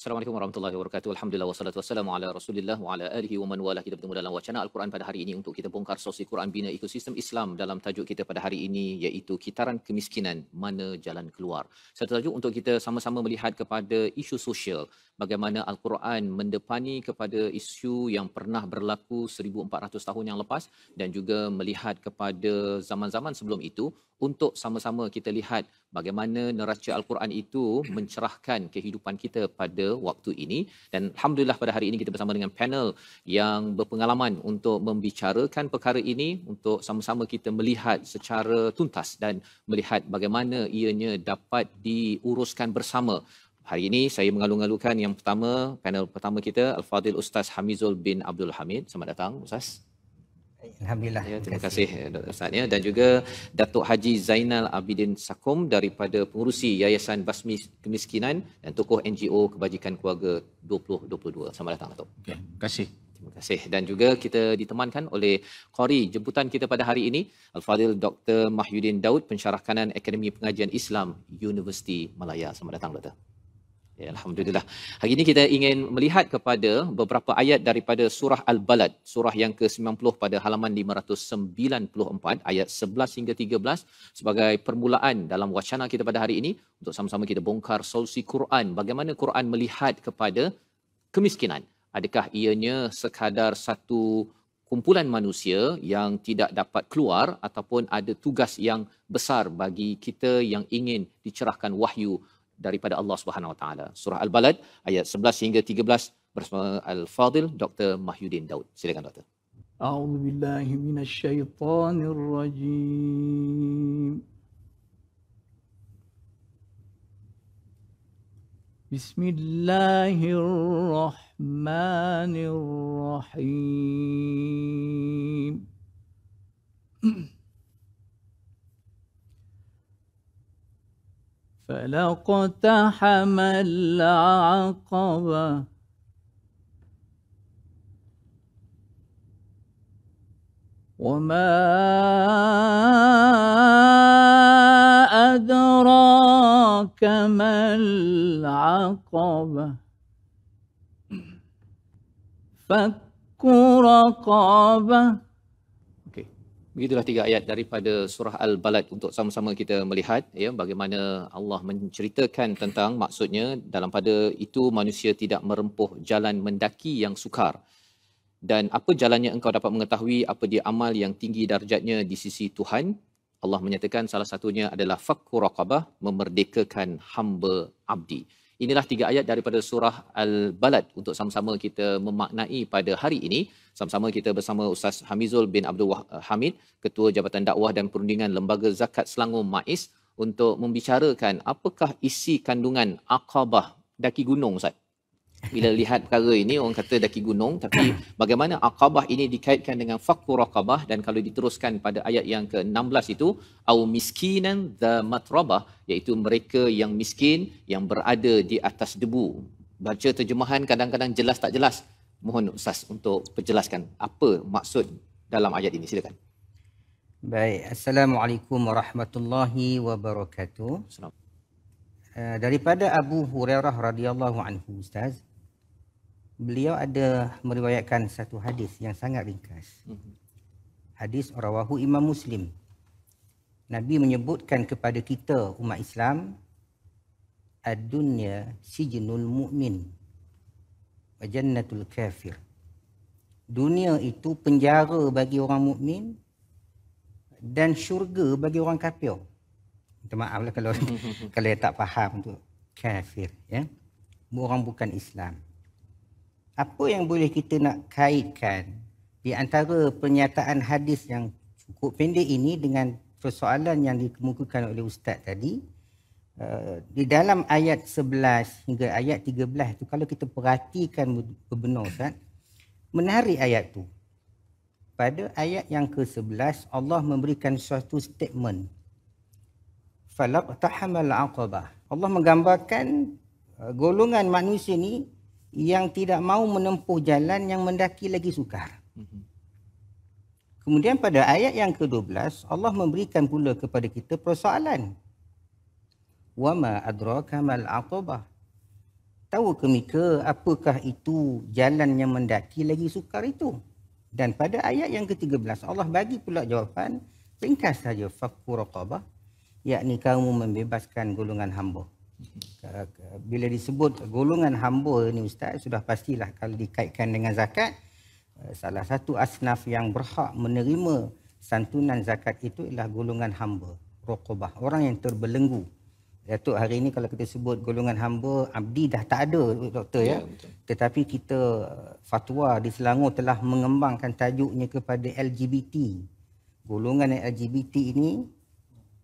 Assalamualaikum warahmatullahi wabarakatuh. Alhamdulillah wassalatu wassalamu ala Rasulillah wa ala alihi wa man wala. Kita bertemu dalam wacana Al-Quran pada hari ini untuk kita bongkar sosi Quran bina ekosistem Islam dalam tajuk kita pada hari ini iaitu kitaran kemiskinan mana jalan keluar. Satu tajuk untuk kita sama-sama melihat kepada isu sosial bagaimana Al-Quran mendepani kepada isu yang pernah berlaku 1400 tahun yang lepas dan juga melihat kepada zaman-zaman sebelum itu untuk sama-sama kita lihat bagaimana neraca al-Quran itu mencerahkan kehidupan kita pada waktu ini dan alhamdulillah pada hari ini kita bersama dengan panel yang berpengalaman untuk membicarakan perkara ini untuk sama-sama kita melihat secara tuntas dan melihat bagaimana ianya dapat diuruskan bersama Hari ini saya mengalu-alukan yang pertama, panel pertama kita, Al-Fadhil Ustaz Hamizul bin Abdul Hamid. Selamat datang, Ustaz. Alhamdulillah. Ya, terima kasih eh, Dr. Ustaz ya. dan juga Datuk Haji Zainal Abidin Sakum daripada pengurusi Yayasan Basmi Kemiskinan dan tokoh NGO Kebajikan Keluarga 2022. Selamat datang Datuk. Okay. Terima kasih. Terima kasih dan juga kita ditemankan oleh Qori jemputan kita pada hari ini Al-Fadil Dr. Mahyudin Daud Pensyarah Kanan Akademi Pengajian Islam Universiti Malaya. Selamat datang Datuk. Ya, Alhamdulillah. Hari ini kita ingin melihat kepada beberapa ayat daripada surah Al-Balad, surah yang ke-90 pada halaman 594 ayat 11 hingga 13 sebagai permulaan dalam wacana kita pada hari ini untuk sama-sama kita bongkar solusi Quran. Bagaimana Quran melihat kepada kemiskinan? Adakah ianya sekadar satu kumpulan manusia yang tidak dapat keluar ataupun ada tugas yang besar bagi kita yang ingin dicerahkan wahyu daripada Allah Subhanahu Wa Taala. Surah Al-Balad ayat 11 hingga 13 bersama Al-Fadil Dr. Mahyudin Daud. Silakan doktor. A'udzu billahi minasyaitonir rajim. Bismillahirrahmanirrahim. فلاقتحم العقبة وما أدراك ما العقبة فك رقبه Begitulah tiga ayat daripada surah Al-Balad untuk sama-sama kita melihat ya, bagaimana Allah menceritakan tentang maksudnya dalam pada itu manusia tidak merempuh jalan mendaki yang sukar. Dan apa jalannya engkau dapat mengetahui apa dia amal yang tinggi darjatnya di sisi Tuhan? Allah menyatakan salah satunya adalah fakku raqabah memerdekakan hamba abdi. Inilah tiga ayat daripada surah Al-Balad untuk sama-sama kita memaknai pada hari ini. Sama-sama kita bersama Ustaz Hamizul bin Abdul eh, Hamid, Ketua Jabatan Dakwah dan Perundingan Lembaga Zakat Selangor MAIS untuk membicarakan apakah isi kandungan akabah daki gunung Ustaz bila lihat perkara ini orang kata daki gunung tapi bagaimana akabah ini dikaitkan dengan faqru raqabah dan kalau diteruskan pada ayat yang ke-16 itu au miskinan the matrabah iaitu mereka yang miskin yang berada di atas debu baca terjemahan kadang-kadang jelas tak jelas mohon ustaz untuk perjelaskan apa maksud dalam ayat ini silakan baik assalamualaikum warahmatullahi wabarakatuh Assalamualaikum. Uh, daripada Abu Hurairah radhiyallahu anhu ustaz beliau ada meriwayatkan satu hadis yang sangat ringkas. Mhm. Hadis rawahu Imam Muslim. Nabi menyebutkan kepada kita umat Islam ad-dunya sijnul mukmin, wa jannatul kafir. Dunia itu penjara bagi orang mukmin dan syurga bagi orang kafir. Minta maaflah kalau kalau tak faham tu kafir ya. Orang bukan Islam apa yang boleh kita nak kaitkan di antara pernyataan hadis yang cukup pendek ini dengan persoalan yang dikemukakan oleh ustaz tadi uh, di dalam ayat 11 hingga ayat 13 itu kalau kita perhatikan berbenar kan menarik ayat tu pada ayat yang ke-11 Allah memberikan suatu statement falaq tahamal aqabah Allah menggambarkan uh, golongan manusia ni yang tidak mau menempuh jalan yang mendaki lagi sukar. Mhm. Kemudian pada ayat yang ke-12 Allah memberikan pula kepada kita persoalan. Wa ma adraka mal aqabah? Tahu ke mika apakah itu jalan yang mendaki lagi sukar itu? Dan pada ayat yang ke-13 Allah bagi pula jawapan ringkas saja faqur raqabah yakni kamu membebaskan golongan hamba bila disebut golongan hamba ni ustaz sudah pastilah kalau dikaitkan dengan zakat eh, salah satu asnaf yang berhak menerima santunan zakat itu ialah golongan hamba rokobah orang yang terbelenggu Datuk hari ini kalau kita sebut golongan hamba abdi dah tak ada doktor ya, ya? tetapi kita eh, fatwa di Selangor telah mengembangkan tajuknya kepada LGBT golongan LGBT ini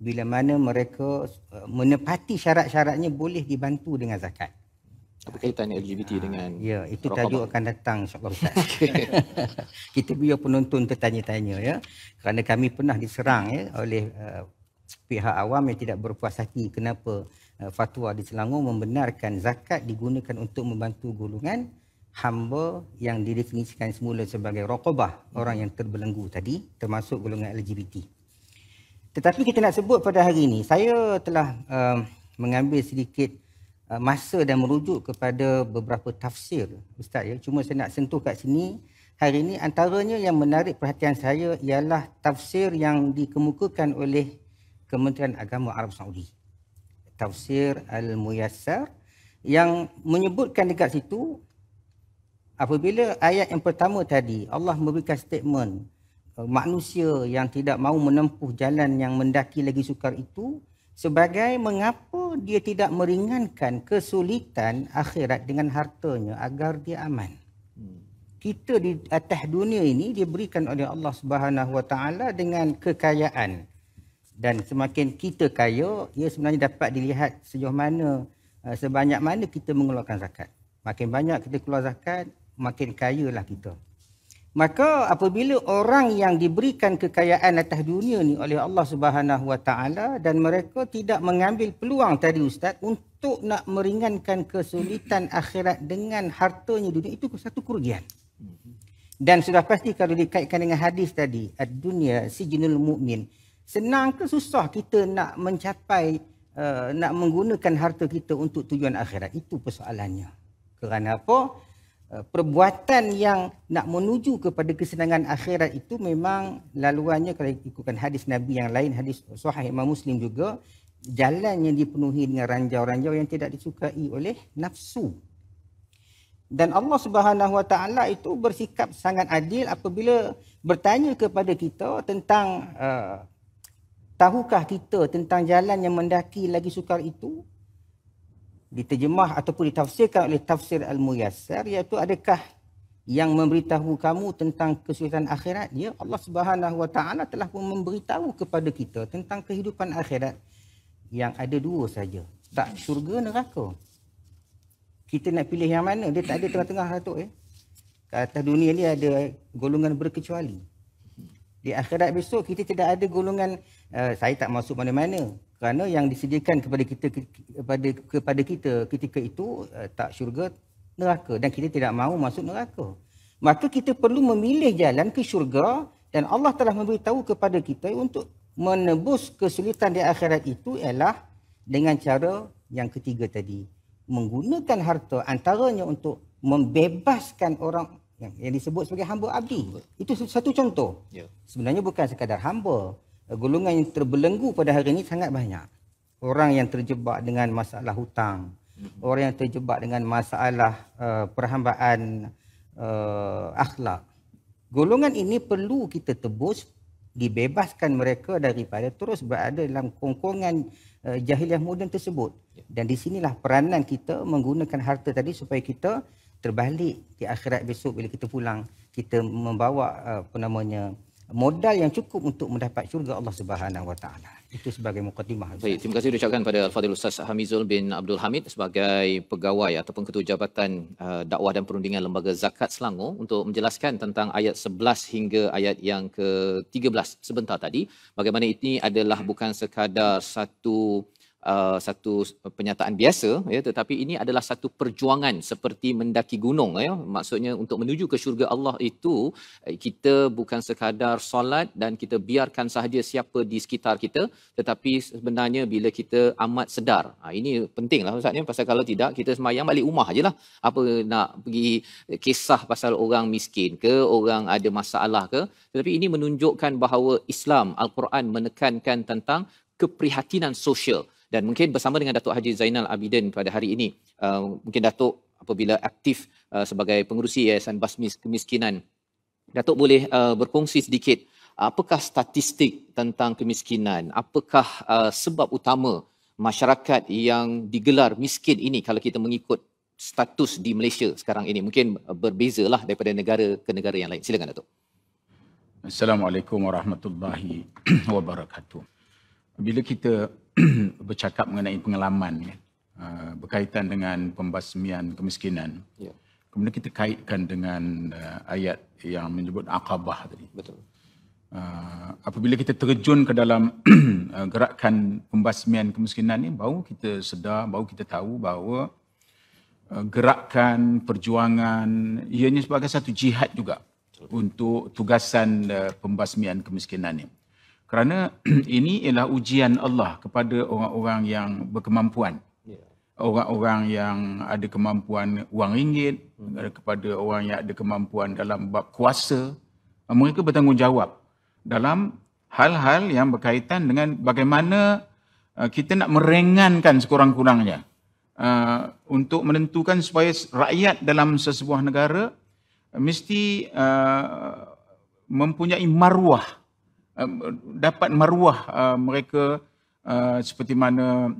bila mana mereka uh, menepati syarat-syaratnya boleh dibantu dengan zakat. Apa kaitan LGBT ha, ah, dengan Ya, itu rahmat. tajuk akan datang Kita biar penonton tertanya-tanya ya. Kerana kami pernah diserang ya oleh uh, pihak awam yang tidak berpuas hati kenapa uh, fatwa di Selangor membenarkan zakat digunakan untuk membantu golongan hamba yang didefinisikan semula sebagai rokobah, orang yang terbelenggu tadi termasuk golongan LGBT. Tetapi kita nak sebut pada hari ini, saya telah uh, mengambil sedikit uh, masa dan merujuk kepada beberapa tafsir Ustaz ya. Cuma saya nak sentuh kat sini, hari ini antaranya yang menarik perhatian saya ialah tafsir yang dikemukakan oleh Kementerian Agama Arab Saudi. Tafsir Al-Muyassar yang menyebutkan dekat situ apabila ayat yang pertama tadi Allah memberikan statement Uh, manusia yang tidak mahu menempuh jalan yang mendaki lagi sukar itu sebagai mengapa dia tidak meringankan kesulitan akhirat dengan hartanya agar dia aman. Hmm. Kita di atas dunia ini diberikan oleh Allah Subhanahu Wa Taala dengan kekayaan. Dan semakin kita kaya, ia sebenarnya dapat dilihat sejauh mana, uh, sebanyak mana kita mengeluarkan zakat. Makin banyak kita keluar zakat, makin kaya lah kita. Maka apabila orang yang diberikan kekayaan atas dunia ni oleh Allah Subhanahu Wa dan mereka tidak mengambil peluang tadi ustaz untuk nak meringankan kesulitan akhirat dengan hartanya dunia itu satu kerugian. Dan sudah pasti kalau dikaitkan dengan hadis tadi, ad si sijnul mukmin. Senang ke susah kita nak mencapai uh, nak menggunakan harta kita untuk tujuan akhirat? Itu persoalannya. Kerana apa? Eh, perbuatan yang nak menuju kepada kesenangan akhirat itu memang laluannya kalau ikutkan hadis Nabi yang lain, hadis sahih Imam Muslim juga, jalan yang dipenuhi dengan ranjau-ranjau yang tidak disukai oleh nafsu. Dan Allah Subhanahu Wa Taala itu bersikap sangat adil apabila bertanya kepada kita tentang uh, tahukah kita tentang jalan yang mendaki lagi sukar itu diterjemah ataupun ditafsirkan oleh tafsir al-muyassar iaitu adakah yang memberitahu kamu tentang kesulitan akhirat dia ya, Allah Subhanahu wa taala telah pun memberitahu kepada kita tentang kehidupan akhirat yang ada dua saja tak syurga neraka kita nak pilih yang mana dia tak ada tengah-tengah satu ya atas dunia ni ada golongan berkecuali di akhirat besok kita tidak ada golongan uh, saya tak masuk mana-mana kerana yang disediakan kepada kita kepada kepada kita ketika itu uh, tak syurga neraka dan kita tidak mahu masuk neraka maka kita perlu memilih jalan ke syurga dan Allah telah memberitahu kepada kita untuk menebus kesulitan di akhirat itu ialah dengan cara yang ketiga tadi menggunakan harta antaranya untuk membebaskan orang yang, yang disebut sebagai hamba abdi. Itu satu contoh. Ya. Sebenarnya bukan sekadar hamba. Golongan yang terbelenggu pada hari ini sangat banyak. Orang yang terjebak dengan masalah hutang. Hmm. Orang yang terjebak dengan masalah uh, perhambaan uh, akhlak. Golongan ini perlu kita tebus dibebaskan mereka daripada terus berada dalam kongkongan uh, jahiliah moden tersebut ya. dan di sinilah peranan kita menggunakan harta tadi supaya kita terbalik di akhirat besok bila kita pulang kita membawa uh, apa namanya modal yang cukup untuk mendapat syurga Allah Subhanahu Wa Taala. Itu sebagai mukadimah. Baik, terima kasih diucapkan kepada Al-Fadhil Ustaz Hamizul bin Abdul Hamid sebagai pegawai ataupun ketua jabatan uh, dakwah dan perundingan Lembaga Zakat Selangor untuk menjelaskan tentang ayat 11 hingga ayat yang ke-13 sebentar tadi. Bagaimana ini adalah bukan sekadar satu Uh, satu uh, pernyataan biasa ya tetapi ini adalah satu perjuangan seperti mendaki gunung ya maksudnya untuk menuju ke syurga Allah itu eh, kita bukan sekadar solat dan kita biarkan sahaja siapa di sekitar kita tetapi sebenarnya bila kita amat sedar ha, ini penting lah. Maksudnya, pasal kalau tidak kita semayang balik rumah lah. apa nak pergi kisah pasal orang miskin ke orang ada masalah ke tetapi ini menunjukkan bahawa Islam Al-Quran menekankan tentang keprihatinan sosial dan mungkin bersama dengan Datuk Haji Zainal Abidin pada hari ini uh, mungkin Datuk apabila aktif uh, sebagai pengurusi Yayasan Basmis Kemiskinan Datuk boleh uh, berkongsi sedikit apakah statistik tentang kemiskinan apakah uh, sebab utama masyarakat yang digelar miskin ini kalau kita mengikut status di Malaysia sekarang ini mungkin uh, berbezalah daripada negara ke negara yang lain silakan Datuk Assalamualaikum warahmatullahi wabarakatuh. Bila kita bercakap mengenai pengalaman kan, berkaitan dengan pembasmian kemiskinan. Ya. Kemudian kita kaitkan dengan uh, ayat yang menyebut akabah tadi. Betul. Uh, apabila kita terjun ke dalam gerakan pembasmian kemiskinan ini, baru kita sedar, baru kita tahu bahawa uh, gerakan, perjuangan, ianya sebagai satu jihad juga Betul. untuk tugasan uh, pembasmian kemiskinan ini kerana ini ialah ujian Allah kepada orang-orang yang berkemampuan ya. orang-orang yang ada kemampuan wang ringgit hmm. kepada orang yang ada kemampuan dalam bab kuasa mereka bertanggungjawab dalam hal-hal yang berkaitan dengan bagaimana uh, kita nak merengankan sekurang-kurangnya Uh, untuk menentukan supaya rakyat dalam sesebuah negara mesti uh, mempunyai maruah Um, dapat maruah uh, mereka uh, seperti mana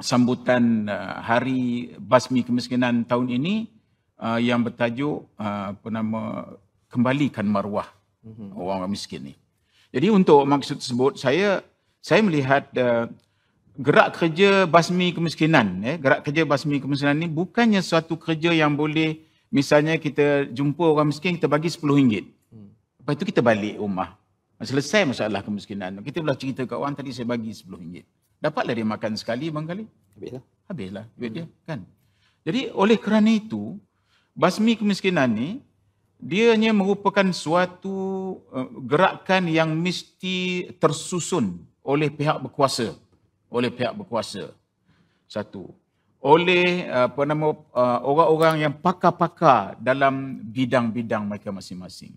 sambutan uh, hari basmi kemiskinan tahun ini yang bertajuk apa nama kembalikan maruah mhm. orang miskin ni. Jadi untuk maksud tersebut saya saya melihat gerak kerja basmi kemiskinan ya gerak kerja basmi kemiskinan ni bukannya suatu kerja yang boleh misalnya kita jumpa orang miskin kita bagi RM10. Hmm. Lepas itu kita balik rumah. Selesai masalah kemiskinan. Kita pula cerita kat orang tadi saya bagi RM10. Dapatlah dia makan sekali bang kali. Habislah. Habislah duit hmm. dia kan. Jadi oleh kerana itu basmi kemiskinan ni hanya merupakan suatu eh, gerakan yang mesti tersusun oleh pihak berkuasa. Oleh pihak berkuasa. Satu. Oleh apa nama eh, orang-orang yang pakar-pakar dalam bidang-bidang mereka masing-masing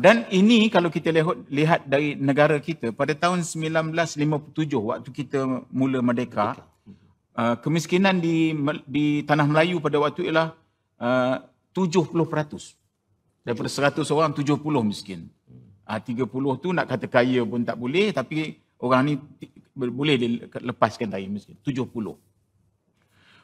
dan ini kalau kita lihat, lihat dari negara kita pada tahun 1957 waktu kita mula merdeka okay. kemiskinan di di tanah Melayu pada waktu ialah 70% peratus daripada 100 orang 70 miskin 30 tu nak kata kaya pun tak boleh tapi orang ni boleh dilepaskan dari miskin 70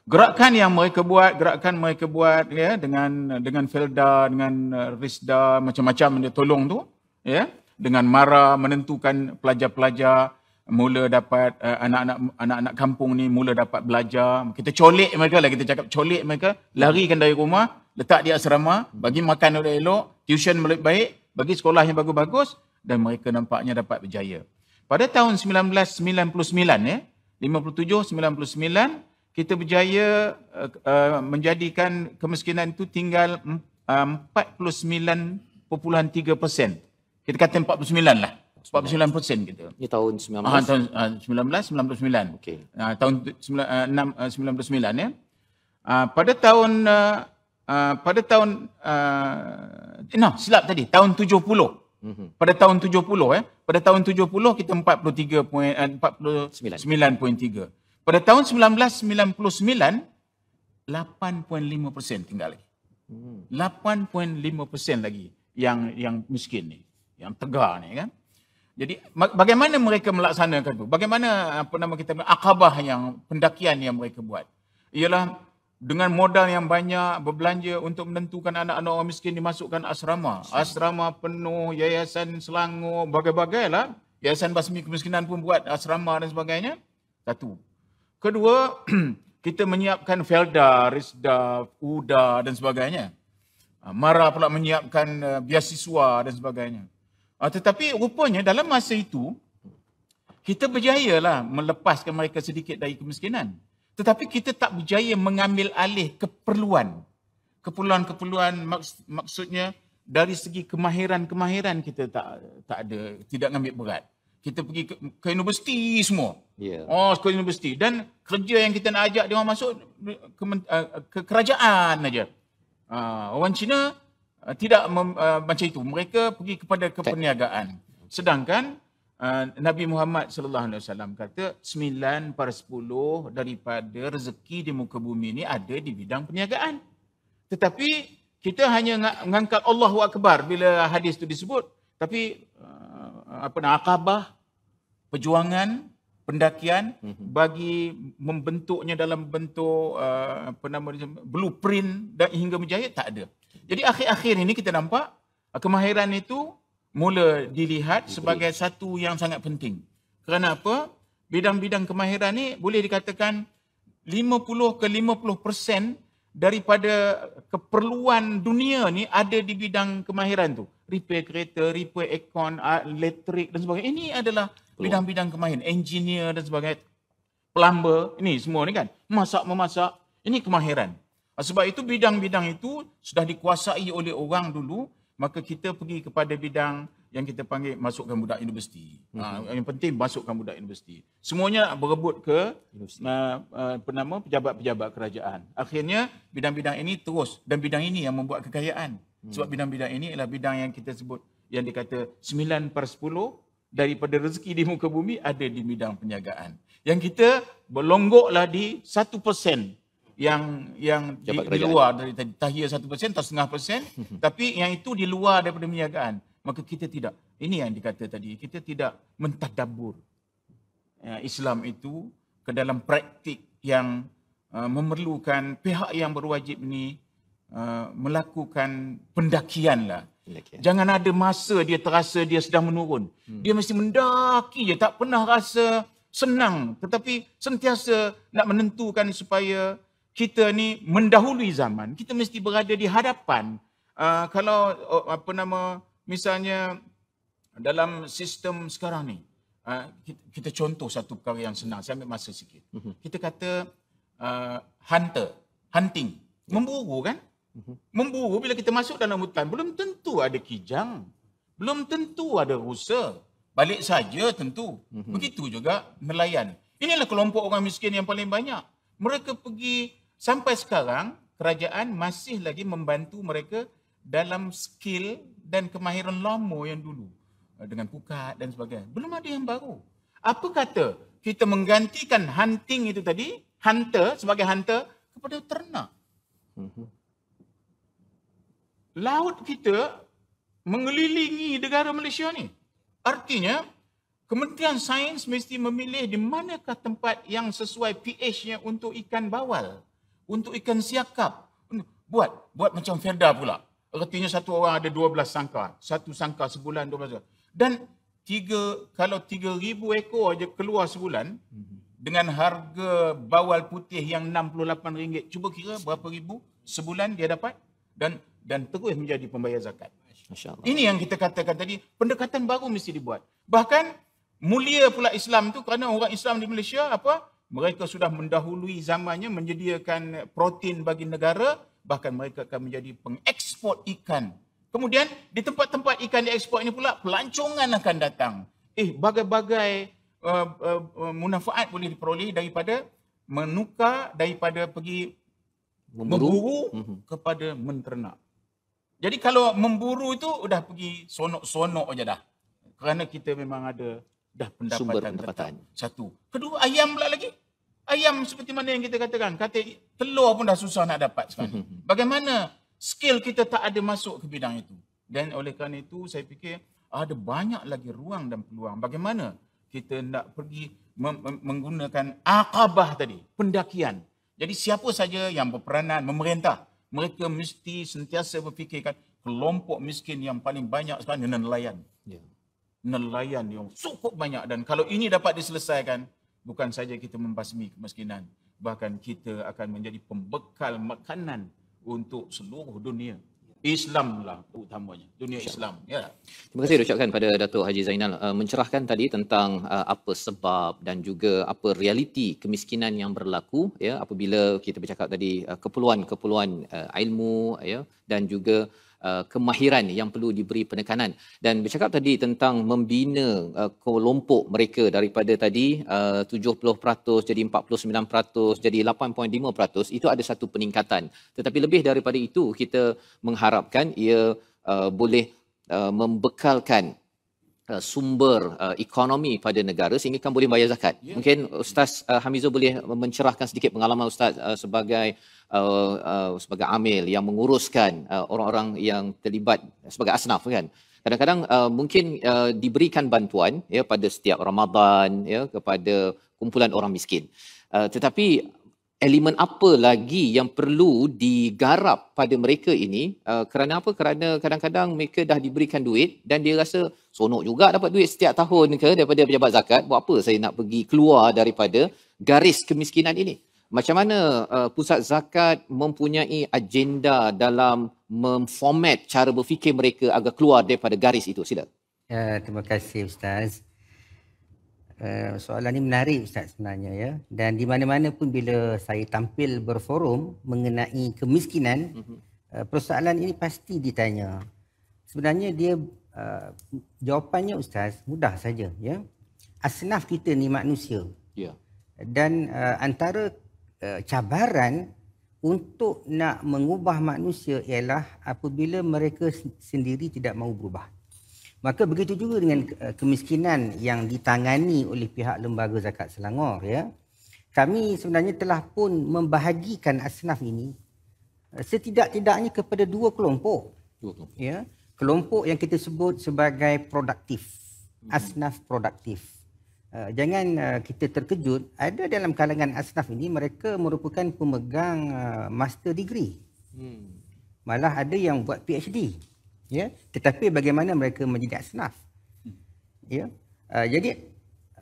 gerakan yang mereka buat gerakan mereka buat ya dengan dengan Felda dengan eh, Risda macam-macam dia tolong tu ya dengan mara menentukan pelajar-pelajar mula dapat uh, anak-anak anak-anak kampung ni mula dapat belajar kita colik mereka lah kita cakap colik mereka larikan dari rumah letak di asrama bagi makan oleh elok tuition baik baik bagi sekolah yang bagus-bagus dan mereka nampaknya dapat berjaya pada tahun 1999 ya 57 99 kita berjaya uh, uh, menjadikan kemiskinan itu tinggal eh, uh, 49.3 persen. Kita kata 49 lah. 49 kita. Ini tahun 19? Ah, tahun uh, 19, 99. Okay. Uh, tahun uh, 6, uh, 99 ya. Uh, pada tahun uh, uh, pada tahun uh, no, silap tadi tahun 70 mm-hmm. pada tahun 70 eh ya. pada tahun 70 kita 43 point, uh, pada tahun 1999, 8.5 persen tinggal lagi. 8.5 lagi yang yang miskin ni, yang tegar ni kan. Jadi bagaimana mereka melaksanakan itu? Bagaimana apa nama kita akabah yang pendakian yang mereka buat? Ialah dengan modal yang banyak berbelanja untuk menentukan anak-anak orang miskin dimasukkan asrama. Asrama penuh, yayasan Selangor, bagai-bagailah. Yayasan Basmi Kemiskinan pun buat asrama dan sebagainya. Satu, Kedua, kita menyiapkan Felda, Risda, UDA dan sebagainya. Ah, Mara pula menyiapkan ah, biasiswa dan sebagainya. Ah, tetapi rupanya dalam masa itu, kita berjaya lah melepaskan mereka sedikit dari kemiskinan. Tetapi kita tak berjaya mengambil alih keperluan. Keperluan-keperluan maksudnya dari segi kemahiran-kemahiran kita tak tak ada, tidak ambil berat kita pergi ke, ke universiti semua. Yeah. Oh, sekolah universiti. Dan kerja yang kita nak ajak dia masuk ke, eh, ke kerajaan saja. Uh, ah, orang Cina uh, tidak mem, uh, macam itu. Mereka pergi kepada keperniagaan. Sedangkan uh, Nabi Muhammad sallallahu alaihi wasallam kata sembilan per sepuluh daripada rezeki di muka bumi ini ada di bidang perniagaan. Tetapi kita hanya mengangkat Allahu akbar bila hadis itu disebut, tapi apa nak akabah perjuangan pendakian mhm. bagi membentuknya dalam bentuk uh, apa nama blueprint dan hingga berjaya tak ada. Jadi akhir-akhir ini kita nampak uh, kemahiran itu mula dilihat sebagai satu yang sangat penting. Kerana apa? Bidang-bidang kemahiran ini boleh dikatakan 50 ke 50% daripada keperluan dunia ni ada di bidang kemahiran tu. Repair kereta, repair aircon, elektrik dan sebagainya. Ini adalah bidang-bidang kemahiran. Engineer dan sebagainya. Plumber, ini semua ni kan. Masak-memasak, ini kemahiran. Ah, sebab itu bidang-bidang itu sudah dikuasai oleh orang dulu. Maka kita pergi kepada bidang yang kita panggil masukkan budak universiti. Mm-hmm. Uh, yang penting masukkan budak universiti. Semuanya berebut ke bernama uh, uh, pejabat-pejabat kerajaan. Akhirnya bidang-bidang ini terus dan bidang ini yang membuat kekayaan. Mm-hmm. Sebab bidang-bidang ini ialah bidang yang kita sebut yang dikata 9 per 10 daripada rezeki di muka bumi ada di bidang penjagaan. Yang kita berlonggoklah di 1% yang yang di, di luar dari tadi tahir 1% atau setengah persen hmm. tapi yang itu di luar daripada perniagaan maka kita tidak ini yang dikata tadi kita tidak mentadabbur eh, Islam itu ke dalam praktik yang eh, memerlukan pihak yang berwajib ni eh, melakukan pendakian lah. jangan ada masa dia terasa dia sedang menurun hmm. dia mesti mendaki je tak pernah rasa senang tetapi sentiasa nak menentukan supaya kita ni mendahului zaman kita mesti berada di hadapan uh, kalau apa nama misalnya dalam sistem sekarang ni ah, kita, contoh satu perkara yang senang saya ambil masa sikit mhm. kita kata uh, hunter hunting ya. memburu kan mhm. memburu bila kita masuk dalam hutan belum tentu ada kijang belum tentu ada rusa balik saja tentu mhm. begitu juga nelayan inilah kelompok orang miskin yang paling banyak mereka pergi sampai sekarang kerajaan masih lagi membantu mereka dalam skill dan kemahiran lama yang dulu eh, dengan pukat dan sebagainya. Belum ada yang baru. Apa kata kita menggantikan hunting itu tadi, hunter sebagai hunter kepada ternak? Mhm. Laut kita mengelilingi negara Malaysia ni. Artinya Kementerian Sains mesti memilih di manakah tempat yang sesuai pH-nya untuk ikan bawal, untuk ikan siakap. Buat buat macam Ferda pula. Ertinya satu orang ada dua belas sangka, Satu sangka sebulan dua belas sangkar. Dan tiga, kalau tiga ribu ekor aja keluar sebulan dengan harga bawal putih yang enam puluh lapan ringgit. Cuba kira berapa ribu sebulan dia dapat dan dan terus menjadi pembayar zakat. Ini yang kita katakan tadi, pendekatan baru mesti dibuat. Bahkan mulia pula Islam tu kerana orang Islam di Malaysia apa? Mereka sudah mendahului zamannya menyediakan protein bagi negara, bahkan mereka akan menjadi pengekspor ikan. Kemudian di tempat-tempat ikan diekspor ini pula pelancongan akan datang. Eh, bagai-bagai uh, eh, uh, eh, eh, munafaat boleh diperoleh daripada menukar daripada pergi memburu, memburu mhm. kepada menternak. Jadi kalau memburu itu sudah pergi sonok-sonok saja dah. Kerana kita memang ada dah pendapatan. Sumber pendapatan. Satu. Kedua, ayam pula lagi. Ayam seperti mana yang kita katakan. Kata telur pun dah susah nak dapat sekarang. Hmm, hmm, hmm. Bagaimana skill kita tak ada masuk ke bidang itu? Dan oleh kerana itu saya fikir ada banyak lagi ruang dan peluang. Bagaimana kita nak pergi menggunakan akabah tadi, pendakian. Jadi siapa saja yang berperanan memerintah, mereka mesti sentiasa berfikirkan kelompok miskin yang paling banyak sekarang ini nelayan. Ya. Nelayan yang cukup banyak dan kalau ini dapat diselesaikan, bukan saja kita membasmi kemiskinan, bahkan kita akan menjadi pembekal makanan untuk seluruh dunia. Islamlah utamanya, dunia Islam. Ya. Terima kasih ucapkan pada Datuk Haji Zainal eh, mencerahkan tadi tentang eh, apa sebab dan juga apa realiti kemiskinan yang berlaku ya apabila kita bercakap tadi eh, keperluan-keperluan ilmu ya dan juga Uh, kemahiran yang perlu diberi penekanan dan bercakap tadi tentang membina uh, kelompok mereka daripada tadi uh, 70% jadi 49% jadi 8.5% itu ada satu peningkatan tetapi lebih daripada itu kita mengharapkan ia uh, boleh uh, membekalkan Uh, sumber uh, ekonomi pada negara sehingga kan boleh bayar zakat. Yeah. Mungkin Ustaz uh, Hamizul boleh mencerahkan sedikit pengalaman Ustaz sebagai sebagai amil yang menguruskan orang-orang yang terlibat sebagai asnaf kan. Kadang-kadang mungkin diberikan bantuan ya pada setiap Ramadan ya kepada kumpulan orang miskin. Uh, tetapi elemen apa lagi yang perlu digarap pada mereka ini uh, kerana apa kerana kadang-kadang mereka dah diberikan duit dan dia rasa sonok juga dapat duit setiap tahun ke daripada pejabat zakat buat apa saya nak pergi keluar daripada garis kemiskinan ini macam mana uh, pusat zakat mempunyai agenda dalam memformat cara berfikir mereka agar keluar daripada garis itu sila uh, terima kasih ustaz Eh, soalan ini menarik Ustaz sebenarnya ya. Dan di mana-mana pun bila saya tampil berforum mengenai kemiskinan, uh, persoalan ini pasti ditanya. Sebenarnya dia uh, jawapannya Ustaz mudah saja ya. Asnaf kita ni manusia. Ya. Dan uh, antara uh, cabaran untuk nak mengubah manusia ialah apabila mereka sendiri tidak mau berubah. Maka begitu juga dengan eh, kemiskinan yang ditangani oleh pihak Lembaga Zakat Selangor ya. Kami sebenarnya telah pun membahagikan asnaf ini eh, setidak-tidaknya kepada dua kelompok. Dua kelompok. Ya. Kelompok yang kita sebut sebagai produktif. Hmm. Asnaf produktif. Eh, jangan kita terkejut, ada dalam kalangan asnaf ini mereka merupakan pemegang master degree. Hmm. Malah ada yang buat PhD ya tetapi bagaimana mereka menjadi asnaf hmm. ya uh, jadi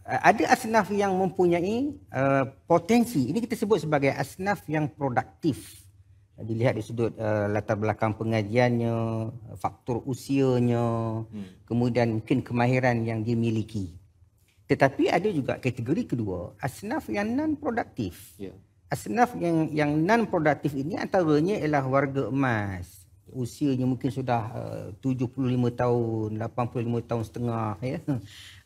uh, ada asnaf yang mempunyai uh, potensi ini kita sebut sebagai asnaf yang produktif dilihat di sudut uh, latar belakang pengajiannya faktor usianya hmm. kemudian mungkin kemahiran yang dimiliki tetapi ada juga kategori kedua asnaf yang non produktif yeah. asnaf yang yang non produktif ini antaranya ialah warga emas usianya mungkin sudah uh, 75 tahun, 85 tahun setengah ya.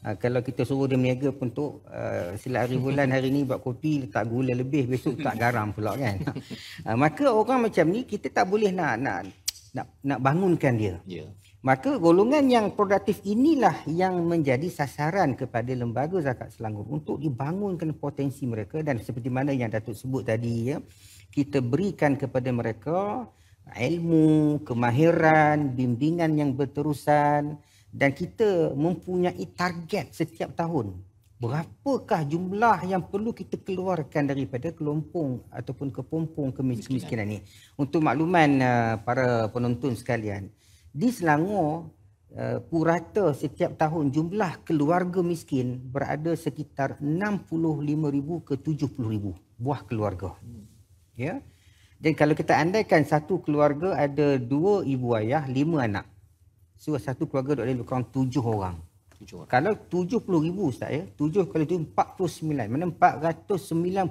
Uh, kalau kita suruh dia meniaga pun tu uh, silap hari bulan hari ni buat kopi letak gula lebih besok tak garam pula kan. Uh, maka orang macam ni kita tak boleh nak nak nak, nak bangunkan dia. Ya. Yeah. Maka golongan yang produktif inilah yang menjadi sasaran kepada lembaga zakat Selangor untuk dibangunkan potensi mereka dan seperti mana yang Datuk sebut tadi ya kita berikan kepada mereka ilmu, kemahiran, bimbingan yang berterusan dan kita mempunyai target setiap tahun. Berapakah jumlah yang perlu kita keluarkan daripada kelompong ataupun kepompong kemiskinan ini? Untuk makluman eh, para penonton sekalian, di Selangor eh, purata setiap tahun jumlah keluarga miskin berada sekitar 65,000 ke 70,000 buah keluarga. Ya. Yeah? Dan kalau kita andaikan satu keluarga ada dua ibu ayah, lima anak. So satu keluarga ada lebih kurang tujuh orang. Tujuh orang. Kalau tujuh puluh ribu Ustaz ya, tujuh kali tujuh empat puluh sembilan. Mana empat ratus sembilan,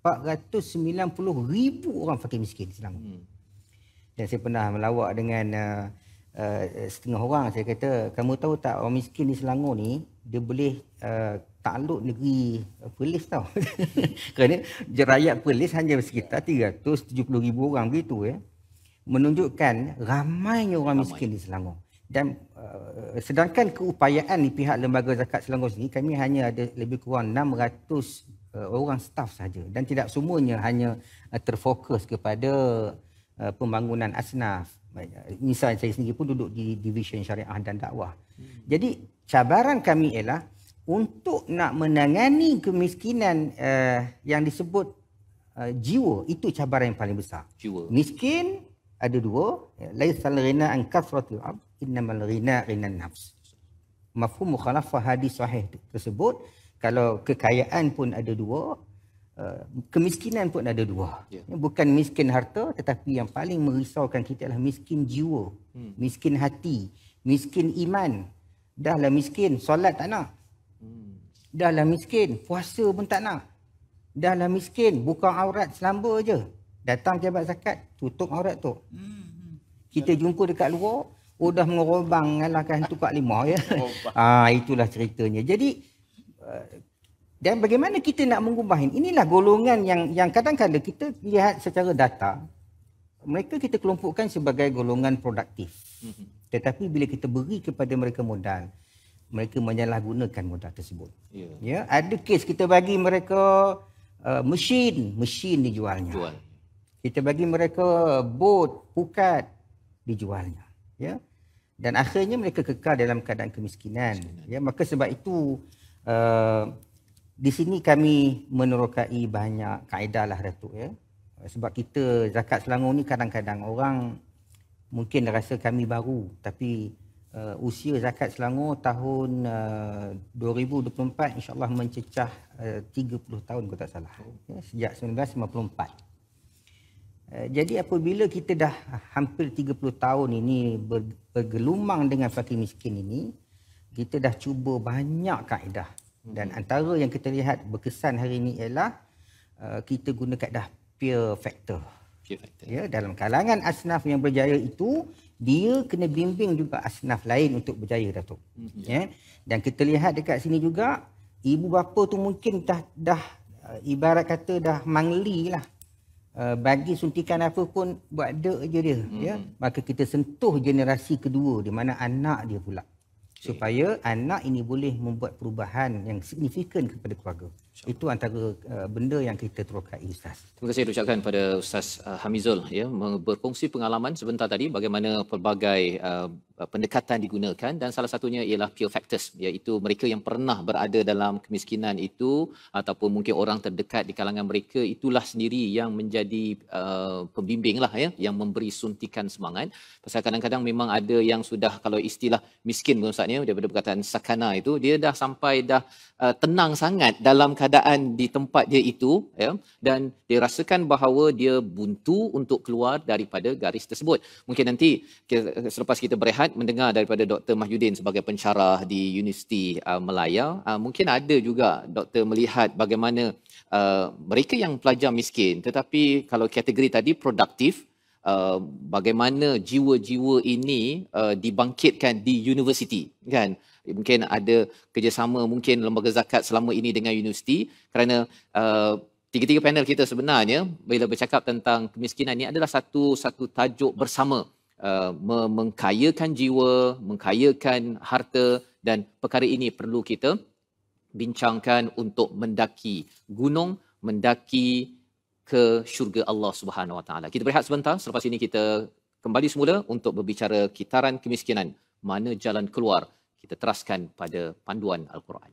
empat ratus sembilan puluh ribu orang fakir miskin di Selangor. Hmm. Dan saya pernah melawak dengan uh, uh, setengah orang. Saya kata, kamu tahu tak orang miskin di Selangor ni, dia boleh uh, tak takluk negeri eh, Perlis tau. Kerana rakyat Perlis hanya sekitar ribu orang begitu ya. Menunjukkan ramainya orang Ramai. miskin di Selangor. Dan uh, sedangkan keupayaan di pihak Lembaga Zakat Selangor sini kami hanya ada lebih kurang 600 uh, eh, orang staff saja dan tidak semuanya hanya uh, terfokus kepada uh, pembangunan asnaf. Misalnya saya sendiri pun duduk di Division Syariah dan Dakwah. Hmm. Jadi cabaran kami ialah untuk nak menangani kemiskinan uh, yang disebut uh, jiwa itu cabaran yang paling besar jiwa miskin ada dua ya, laisal ghina an kathratul ab innamal ghina ghina nafs mafhum mukhalafah hadis sahih tersebut kalau kekayaan pun ada dua Uh, kemiskinan pun ada dua. Yeah. Ya, bukan miskin harta tetapi yang paling merisaukan kita adalah miskin jiwa, hmm. miskin hati, miskin iman. Dahlah miskin solat tak nak. Dah lah miskin, puasa pun tak nak. Dah lah miskin, buka aurat selamba je. Datang jabat zakat, tutup aurat tu. Hmm, hmm. Kita jumpa dekat luar, oh dah mengorobang ngalahkan tu kat lima ya. Ah ha, itulah ceritanya. Jadi eh, dan bagaimana kita nak mengubahin? Inilah golongan yang yang kadang-kadang kita lihat secara data mereka kita kelompokkan sebagai golongan produktif. Hmm, Tetapi bila kita beri kepada mereka modal, mereka menyalahgunakan modal tersebut. Ya. ya, ada kes kita bagi mereka uh, mesin, mesin dijualnya. Jual. Kita bagi mereka bot, pukat dijualnya. Ya. Dan akhirnya mereka kekal dalam keadaan kemiskinan. kemiskinan. Ya, maka sebab itu uh, di sini kami menerokai banyak kaedah lah Datuk ya. Sebab kita zakat Selangor ni kadang-kadang orang mungkin rasa kami baru tapi uh, usia zakat Selangor tahun uh, 2024 insyaallah mencecah uh, 30 tahun kalau tak salah oh. ya sejak 1994 uh, jadi apabila kita dah hampir 30 tahun ini bergelumang dengan fakir miskin ini, kita dah cuba banyak kaedah. Hmm. Dan antara yang kita lihat berkesan hari ini ialah uh, kita guna kaedah peer factor. Peer factor. Ya, dalam kalangan asnaf yang berjaya itu, dia kena bimbing juga asnaf lain untuk berjaya Datuk. Mm-hmm. Yeah? Dan kita lihat dekat sini juga ibu bapa tu mungkin dah dah eh, ibarat kata dah mangli lah uh, bagi suntikan apa pun buat dek je dia hmm ya maka kita sentuh generasi kedua di mana anak dia pula okay. supaya anak ini boleh membuat perubahan yang signifikan kepada keluarga. Itu antara uh, benda yang kita terokai Ustaz. Terima kasih ucapkan kepada Ustaz uh, Hamizul ya berkongsi pengalaman sebentar tadi bagaimana pelbagai uh, pendekatan digunakan dan salah satunya ialah peer factors iaitu mereka yang pernah berada dalam kemiskinan itu ataupun mungkin orang terdekat di kalangan mereka itulah sendiri yang menjadi uh, pembimbing lah ya yang memberi suntikan semangat pasal kadang-kadang memang ada yang sudah kalau istilah miskin pun ustaznya daripada perkataan sakana itu dia dah sampai dah uh, tenang sangat dalam keadaan di tempat dia itu ya dan dia rasakan bahawa dia buntu untuk keluar daripada garis tersebut mungkin nanti selepas kita berehat mendengar daripada Dr Mahyudin sebagai pensyarah di Universiti uh, Melaya uh, mungkin ada juga Dr melihat bagaimana uh, mereka yang pelajar miskin tetapi kalau kategori tadi produktif Uh, bagaimana jiwa-jiwa ini uh, dibangkitkan di universiti kan mungkin ada kerjasama mungkin lembaga zakat selama ini dengan universiti kerana uh, Tiga-tiga panel kita sebenarnya bila bercakap tentang kemiskinan ini adalah satu satu tajuk bersama uh, mengkayakan jiwa, mengkayakan harta dan perkara ini perlu kita bincangkan untuk mendaki gunung, mendaki ke syurga Allah Subhanahu Wa Taala. Kita berehat sebentar selepas ini kita kembali semula untuk berbicara kitaran kemiskinan, mana jalan keluar kita teraskan pada panduan Al-Quran.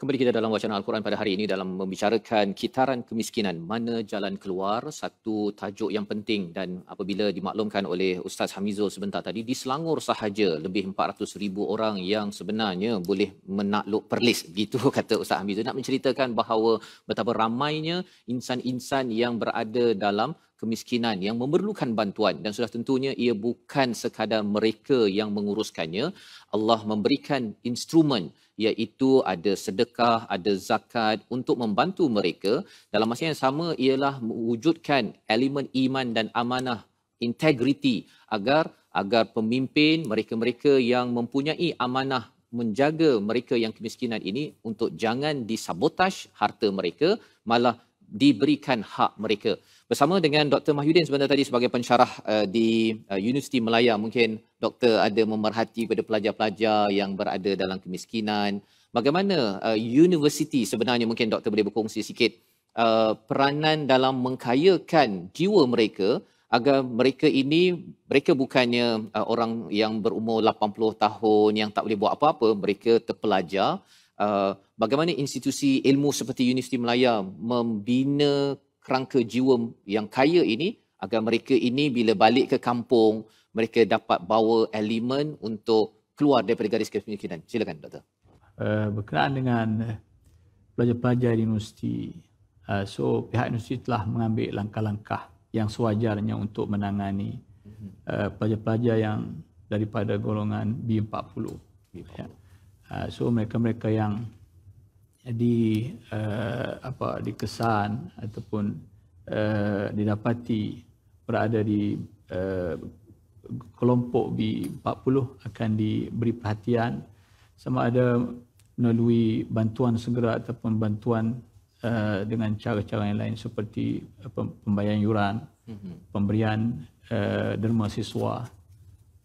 Kembali kita dalam wacana Al-Quran pada hari ini dalam membicarakan kitaran kemiskinan. Mana jalan keluar? Satu tajuk yang penting dan apabila dimaklumkan oleh Ustaz Hamizul sebentar tadi, di Selangor sahaja lebih 400 ribu orang yang sebenarnya boleh menakluk perlis. Gitu kata Ustaz Hamizul. Nak menceritakan bahawa betapa ramainya insan-insan yang berada dalam kemiskinan yang memerlukan bantuan dan sudah tentunya ia bukan sekadar mereka yang menguruskannya Allah memberikan instrumen iaitu ada sedekah, ada zakat untuk membantu mereka. Dalam masa yang sama ialah mewujudkan elemen iman dan amanah, integriti agar agar pemimpin mereka-mereka yang mempunyai amanah menjaga mereka yang kemiskinan ini untuk jangan disabotaj harta mereka malah diberikan hak mereka. Bersama dengan Dr. Mahyudin sebenarnya tadi sebagai pensyarah uh, di uh, Universiti Melaya, mungkin doktor ada memerhati kepada pelajar-pelajar yang berada dalam kemiskinan. Bagaimana uh, universiti sebenarnya mungkin doktor boleh berkongsi sikit uh, peranan dalam mengkayakan jiwa mereka agar mereka ini mereka bukannya uh, orang yang berumur 80 tahun yang tak boleh buat apa-apa, mereka terpelajar uh, bagaimana institusi ilmu seperti Universiti Melaya membina kerangka jiwa yang kaya ini agar mereka ini bila balik ke kampung mereka dapat bawa elemen untuk keluar daripada garis kemiskinan. Silakan doktor. Uh, berkenaan dengan uh, pelajar-pelajar di universiti. Uh, so pihak universiti telah mengambil langkah-langkah yang sewajarnya untuk menangani mhm. uh, pelajar-pelajar yang daripada golongan B40. B40. Ya. Uh, Ah, so mereka-mereka yang di uh, apa dikesan ataupun uh, didapati berada di uh, kelompok B40 akan diberi perhatian sama ada melalui bantuan segera ataupun bantuan uh, dengan cara-cara yang lain seperti uh, pembayaran yuran, mhm. pemberian uh, derma siswa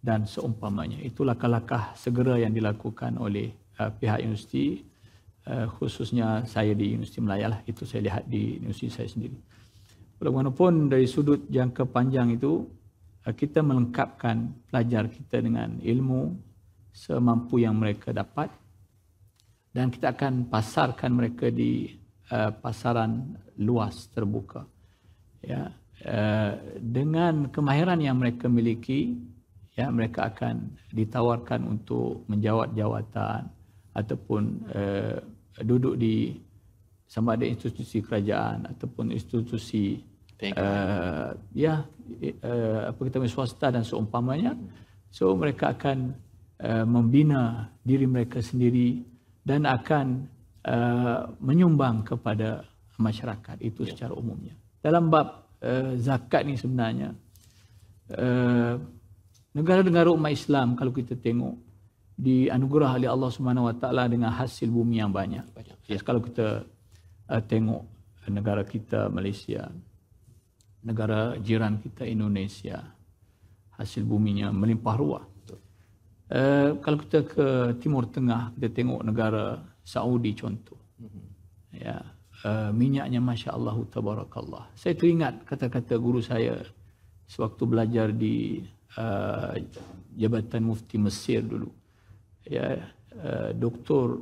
dan seumpamanya. Itulah langkah-langkah segera yang dilakukan oleh uh, pihak universiti uh, khususnya saya di Universiti Melayu lah itu saya lihat di universiti saya sendiri. Walaupun dari sudut jangka panjang itu uh, kita melengkapkan pelajar kita dengan ilmu semampu yang mereka dapat dan kita akan pasarkan mereka di uh, pasaran luas terbuka. Ya, uh, dengan kemahiran yang mereka miliki ya mereka akan ditawarkan untuk menjawat jawatan ataupun uh, duduk di sama ada institusi kerajaan ataupun institusi uh, ya uh, apa kita panggil swasta dan seumpamanya so mereka akan uh, membina diri mereka sendiri dan akan uh, menyumbang kepada masyarakat itu ya. secara umumnya dalam bab uh, zakat ni sebenarnya Negara-negara umat Islam kalau kita tengok di anugerah oleh Allah Subhanahu Wa Taala dengan hasil bumi yang banyak. banyak. Yes, ya. kalau kita uh, tengok negara kita Malaysia, negara jiran kita Indonesia, hasil buminya melimpah ruah. Uh, kalau kita ke Timur Tengah, kita tengok negara Saudi contoh. Mm-hmm. Ya, yeah. uh, minyaknya Masya Allah, Tabarakallah. Saya teringat kata-kata guru saya sewaktu belajar di Uh, jabatan mufti Mesir dulu ya uh, doktor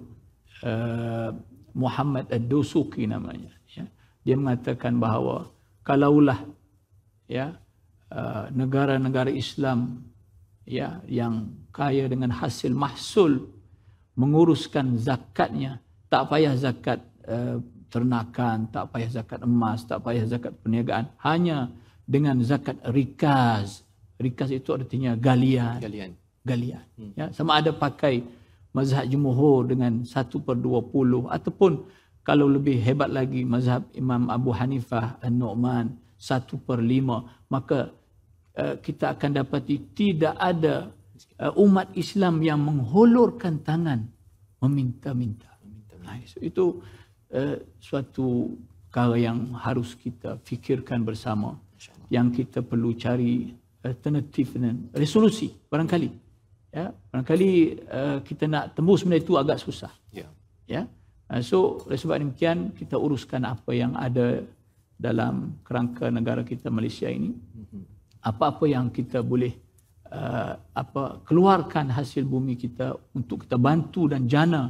uh, Muhammad Ad-Dusuki namanya ya dia mengatakan bahawa kalaulah ya uh, negara-negara Islam ya yang kaya dengan hasil mahsul menguruskan zakatnya tak payah zakat uh, ternakan tak payah zakat emas tak payah zakat perniagaan hanya dengan zakat rikaz Rikas itu artinya galian. Galian. Galian. Hmm. Ya, sama ada pakai mazhab jumhur dengan 1/20 ataupun kalau lebih hebat lagi mazhab Imam Abu Hanifah An-Nu'man 1/5 maka uh, kita akan dapati tidak ada uh, umat Islam yang menghulurkan tangan meminta-minta. Nah, so itu uh, suatu perkara yang harus kita fikirkan bersama yang kita perlu cari alternatif dan resolusi barangkali ya barangkali uh, kita nak tembus benda itu agak susah ya ya uh, so oleh sebab demikian kita uruskan apa yang ada dalam kerangka negara kita Malaysia ini mhm. apa-apa yang kita boleh uh, apa keluarkan hasil bumi kita untuk kita bantu dan jana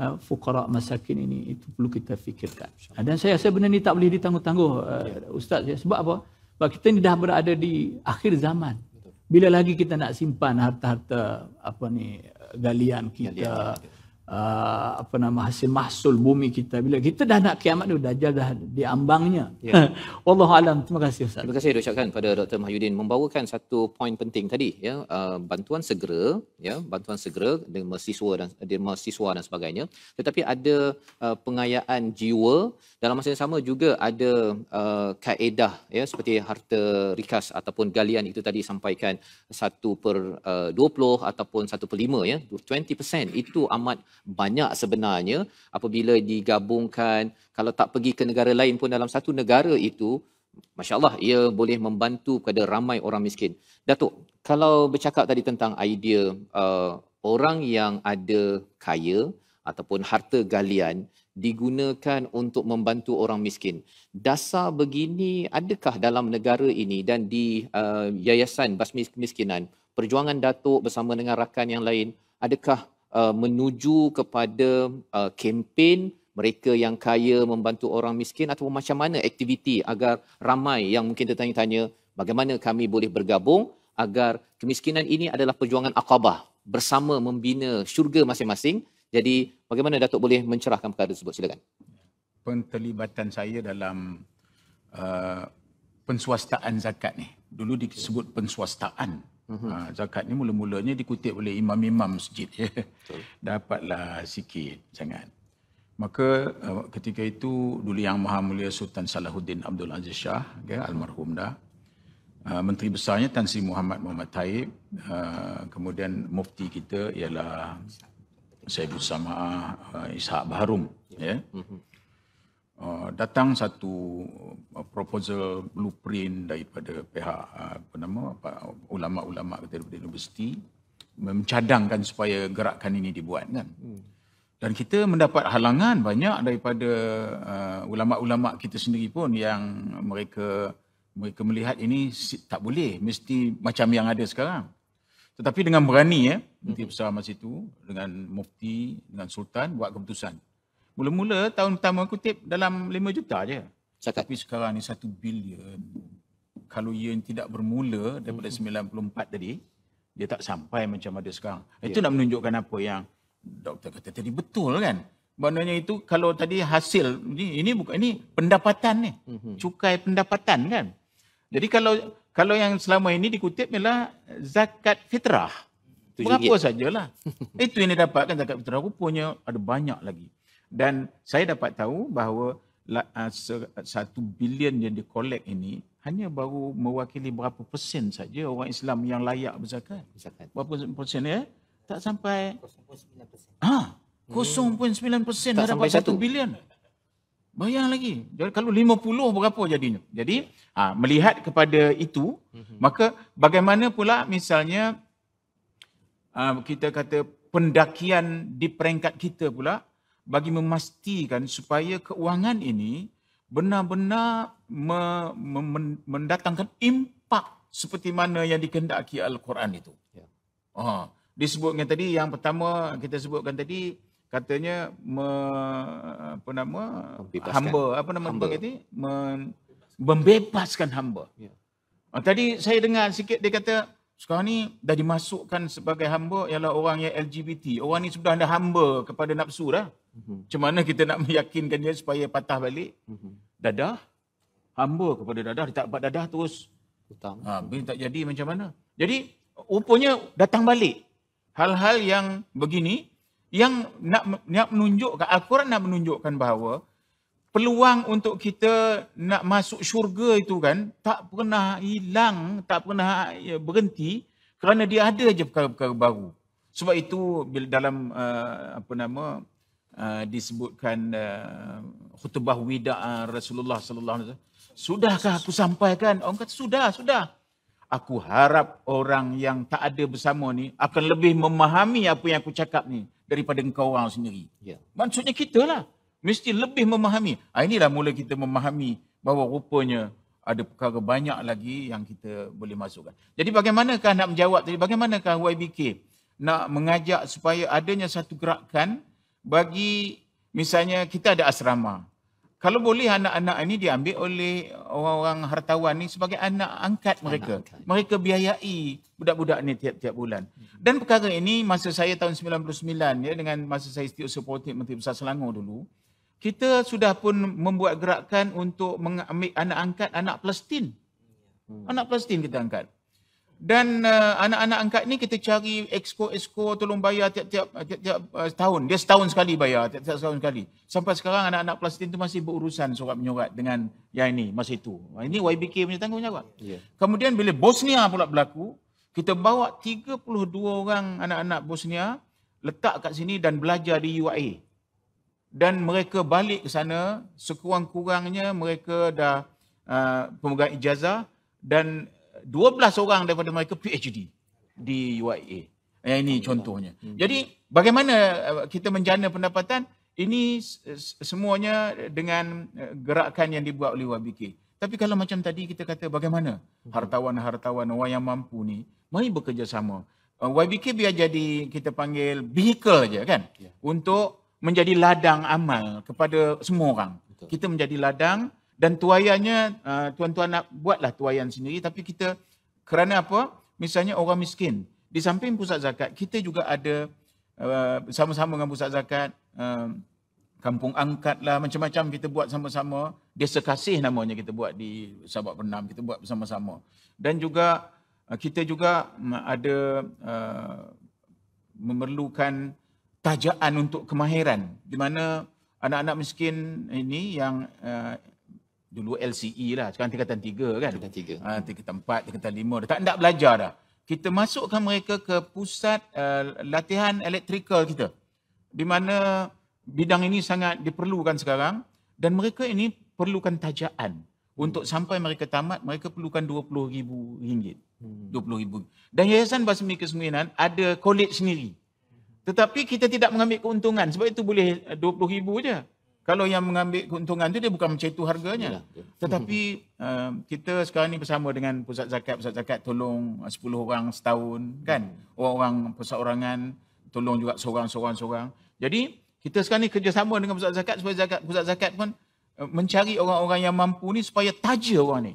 uh, fukara masakin ini itu perlu kita fikirkan dan saya rasa benda ni tak boleh ditangguh-tangguh uh, ya. ustaz sebab apa sebab kita ni dah berada di akhir zaman. Bila lagi kita nak simpan harta-harta apa ni galian kita uh, apa nama hasil mahsul bumi kita bila kita dah nak kiamat tu dajal dah di ambangnya. Ya. Allah alam terima kasih ustaz. Terima kasih diucapkan pada Dr. Mahyudin membawakan satu point penting tadi ya uh, bantuan segera ya bantuan segera dengan mahasiswa dan dengan mahasiswa dan sebagainya tetapi ada uh, pengayaan jiwa dalam masa yang sama juga ada uh, kaedah ya seperti harta rikas ataupun galian itu tadi sampaikan 1 per uh, 20 ataupun 1 per 5 ya 20% itu amat banyak sebenarnya apabila digabungkan kalau tak pergi ke negara lain pun dalam satu negara itu Masya Allah, ia boleh membantu kepada ramai orang miskin. Datuk, kalau bercakap tadi tentang idea uh, orang yang ada kaya ataupun harta galian, digunakan untuk membantu orang miskin. Dasar begini adakah dalam negara ini dan di uh, yayasan basmi kemiskinan? Perjuangan Datuk bersama dengan rakan yang lain adakah uh, menuju kepada uh, kempen mereka yang kaya membantu orang miskin atau macam mana aktiviti agar ramai yang mungkin tertanya-tanya bagaimana kami boleh bergabung agar kemiskinan ini adalah perjuangan akabah bersama membina syurga masing-masing jadi bagaimana Datuk boleh mencerahkan perkara tersebut? Silakan. Penterlibatan saya dalam uh, penswastaan zakat ni. Dulu disebut penswastaan. Uh-huh. zakat ni mula-mulanya dikutip oleh imam-imam masjid. Ya. Dapatlah sikit jangan. Maka uh, ketika itu dulu yang maha mulia Sultan Salahuddin Abdul Aziz Shah, okay, ya, almarhum dah, Uh, Menteri Besarnya Tan Sri Muhammad Muhammad Taib, uh, kemudian mufti kita ialah saya Usamah uh, Ishak Baharum ya. Yeah. Mm-hmm. Uh, datang satu uh, proposal blueprint daripada pihak uh, apa uh, nama ulama ulama-ulama daripada universiti mencadangkan supaya gerakan ini dibuat kan. Hmm. Dan kita mendapat halangan banyak daripada uh, ulama-ulama kita sendiri pun yang mereka mereka melihat ini tak boleh mesti macam yang ada sekarang. Tetapi dengan berani ya, Menteri mhm. Besar masa itu dengan mufti, dengan sultan buat keputusan. Mula-mula tahun pertama kutip dalam 5 juta aja. Cakap. Tapi sekarang ni 1 bilion. Kalau ia tidak bermula daripada 94 mhm. tadi, dia tak sampai macam ada sekarang. Itu ya. nak ya. menunjukkan apa yang doktor kata tadi betul kan? Maknanya itu kalau tadi hasil ini, ini bukan ini pendapatan ni. Mhm. Cukai pendapatan kan. Jadi kalau kalau yang selama ini dikutip ialah zakat fitrah. Berapa sajalah. Itu yang dia dapatkan zakat fitrah. Rupanya ada banyak lagi. Dan saya dapat tahu bahawa satu bilion yang dikolek ini hanya baru mewakili berapa persen saja orang Islam yang layak berzakat. Berapa persen ya? Tak sampai... 0.9 persen. Ha? 0.9 persen Tak sampai dapat satu bilion. Bayang lagi. Jadi kalau puluh berapa jadinya? Jadi ha, melihat kepada itu, mhm. maka bagaimana pula misalnya ha, kita kata pendakian di peringkat kita pula bagi memastikan supaya keuangan ini benar-benar me, me, mendatangkan impak seperti mana yang dikendaki Al-Quran itu. Ya. Ha, disebutkan tadi yang pertama kita sebutkan tadi katanya me, apa nama hamba apa nama hamba ini membebaskan hamba. Ya. Ah, tadi saya dengar sikit dia kata sekarang ni dah dimasukkan sebagai hamba ialah orang yang LGBT. Orang ni sudah dah hamba kepada nafsu dah. Mhm. Macam mana kita nak meyakinkan dia supaya patah balik? Mhm. Dadah. Hamba kepada dadah. Dia tak dapat dadah terus. Hutang. Ha, ah, bila tak jadi macam mana? Jadi, rupanya datang balik. Hal-hal yang begini, yang nak, nak menunjukkan Al-Quran nak menunjukkan bahawa peluang untuk kita nak masuk syurga itu kan tak pernah hilang, tak pernah ya, berhenti kerana dia ada aja perkara-perkara baru. Sebab itu dalam uh, apa nama uh, disebutkan uh, khutbah wida Rasulullah sallallahu alaihi wasallam sudahkah aku sampaikan orang kata sudah sudah aku harap orang yang tak ada bersama ni akan lebih memahami apa yang aku cakap ni daripada engkau orang sendiri. Ya. Maksudnya kita lah. Mesti lebih memahami. Ha, inilah mula kita memahami bahawa rupanya ada perkara banyak lagi yang kita boleh masukkan. Jadi bagaimanakah nak menjawab tadi? Bagaimanakah YBK nak mengajak supaya adanya satu gerakan bagi misalnya kita ada asrama kalau boleh anak-anak ini diambil oleh orang-orang hartawan ini sebagai anak angkat mereka. Anak angkat. Mereka biayai budak-budak ini tiap-tiap bulan. Hmm. Dan perkara ini masa saya tahun 99 ya dengan masa saya setiap supportif Menteri Besar Selangor dulu, kita sudah pun membuat gerakan untuk mengambil anak angkat anak Palestin. Hmm. Anak Palestin kita angkat dan uh, anak-anak angkat ni kita cari eksko-eksko tolong bayar tiap-tiap tiap uh, uh tahun. Dia setahun sekali bayar, tiap-tiap setahun sekali. Sampai sekarang anak-anak Palestin tu masih berurusan sorat menyorat dengan yang ini masa itu. Uh, ini YBK punya tanggungjawab. Yeah. Kemudian bila Bosnia pula berlaku, kita bawa 32 orang anak-anak Bosnia letak kat sini dan belajar di UAE. Dan mereka balik ke sana, sekurang-kurangnya mereka dah uh, pemegang ijazah dan 12 orang daripada mereka PhD di UIA. Yang eh, ini contohnya. Hmm. Jadi bagaimana eh, kita menjana pendapatan? Ini semuanya dengan eh, gerakan yang dibuat oleh YBK. Tapi kalau macam tadi kita kata bagaimana hmm. hartawan-hartawan orang yang mampu ni mari bekerjasama. YBK biar jadi kita panggil vehicle aja kan ya. untuk menjadi ladang amal kepada semua orang. Kita menjadi ladang dan tuayannya uh, tuan-tuan nak buatlah tuayan sendiri tapi kita kerana apa misalnya orang miskin di samping pusat zakat kita juga ada uh, sama-sama dengan pusat zakat um, kampung angkat lah macam-macam kita buat sama-sama desa kasih namanya kita buat di Sabak Bernam kita buat bersama-sama dan juga uh, kita juga mm, ada memerlukan tajaan untuk kemahiran di mana anak-anak miskin ini yang dulu LCE lah sekarang tingkatan tiga, kan tingkatan 3 ha ah, tingkatan 4 tingkatan 5 dah tak nak belajar dah kita masukkan mereka ke pusat uh, latihan elektrikal kita di mana bidang ini sangat diperlukan sekarang dan mereka ini perlukan tajaan untuk hmm. sampai mereka tamat mereka perlukan 20000 ringgit hmm. 20000 dan yayasan basmi kesemuanan ada kolej sendiri hmm. tetapi kita tidak mengambil keuntungan sebab itu boleh 20000 eh, saja. Kalau yang mengambil keuntungan tu dia bukan macam itu harganya. Ya, Tetapi uh, kita sekarang ni bersama dengan pusat zakat, pusat zakat tolong 10 uh, orang setahun kan. Ya. Orang-orang orangan tolong juga seorang-seorang-seorang. Jadi kita sekarang ni kerjasama dengan pusat zakat supaya zakat, pusat zakat pun uh, mencari orang-orang yang mampu ni supaya taja orang ni.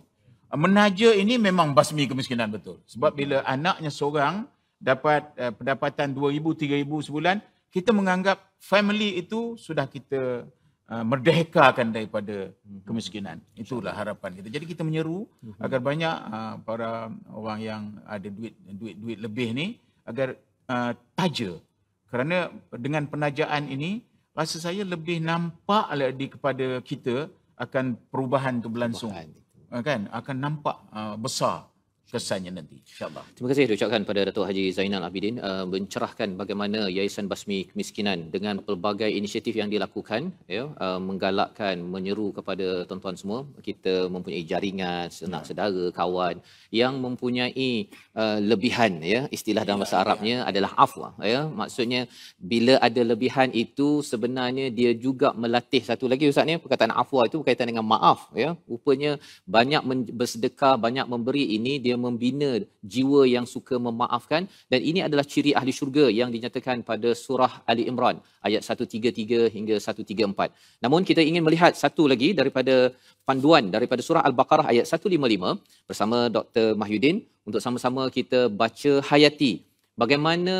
Uh, menaja ini memang basmi kemiskinan betul. Sebab hmm. bila anaknya seorang dapat uh, pendapatan 2000 3000 sebulan, kita menganggap family itu sudah kita Uh, merdehkakan daripada mhm. kemiskinan. Itulah harapan kita. Jadi kita menyeru mhm. agar banyak uh, para orang yang ada duit duit duit lebih ni agar uh, taja. Kerana dengan penajaan ini rasa saya lebih nampak di kepada kita akan perubahan itu berlangsung. Kan? Akan nampak besar kesannya nanti insyaallah terima kasih diucapkan pada Datuk Haji Zainal Abidin uh, mencerahkan bagaimana Yayasan Basmi Kemiskinan dengan pelbagai inisiatif yang dilakukan ya uh, menggalakkan menyeru kepada tuan-tuan semua kita mempunyai jaringan senak ya. kawan yang mempunyai uh, lebihan ya istilah dalam bahasa ya, ya. Arabnya adalah afwa ya maksudnya bila ada lebihan itu sebenarnya dia juga melatih satu lagi ustaz ni perkataan afwa itu berkaitan dengan maaf ya rupanya banyak men- bersedekah banyak memberi ini dia membina jiwa yang suka memaafkan dan ini adalah ciri ahli syurga yang dinyatakan pada surah Ali Imran ayat 133 hingga 134. Namun kita ingin melihat satu lagi daripada panduan daripada surah Al-Baqarah ayat 155 bersama Dr. Mahyudin untuk sama-sama kita baca hayati bagaimana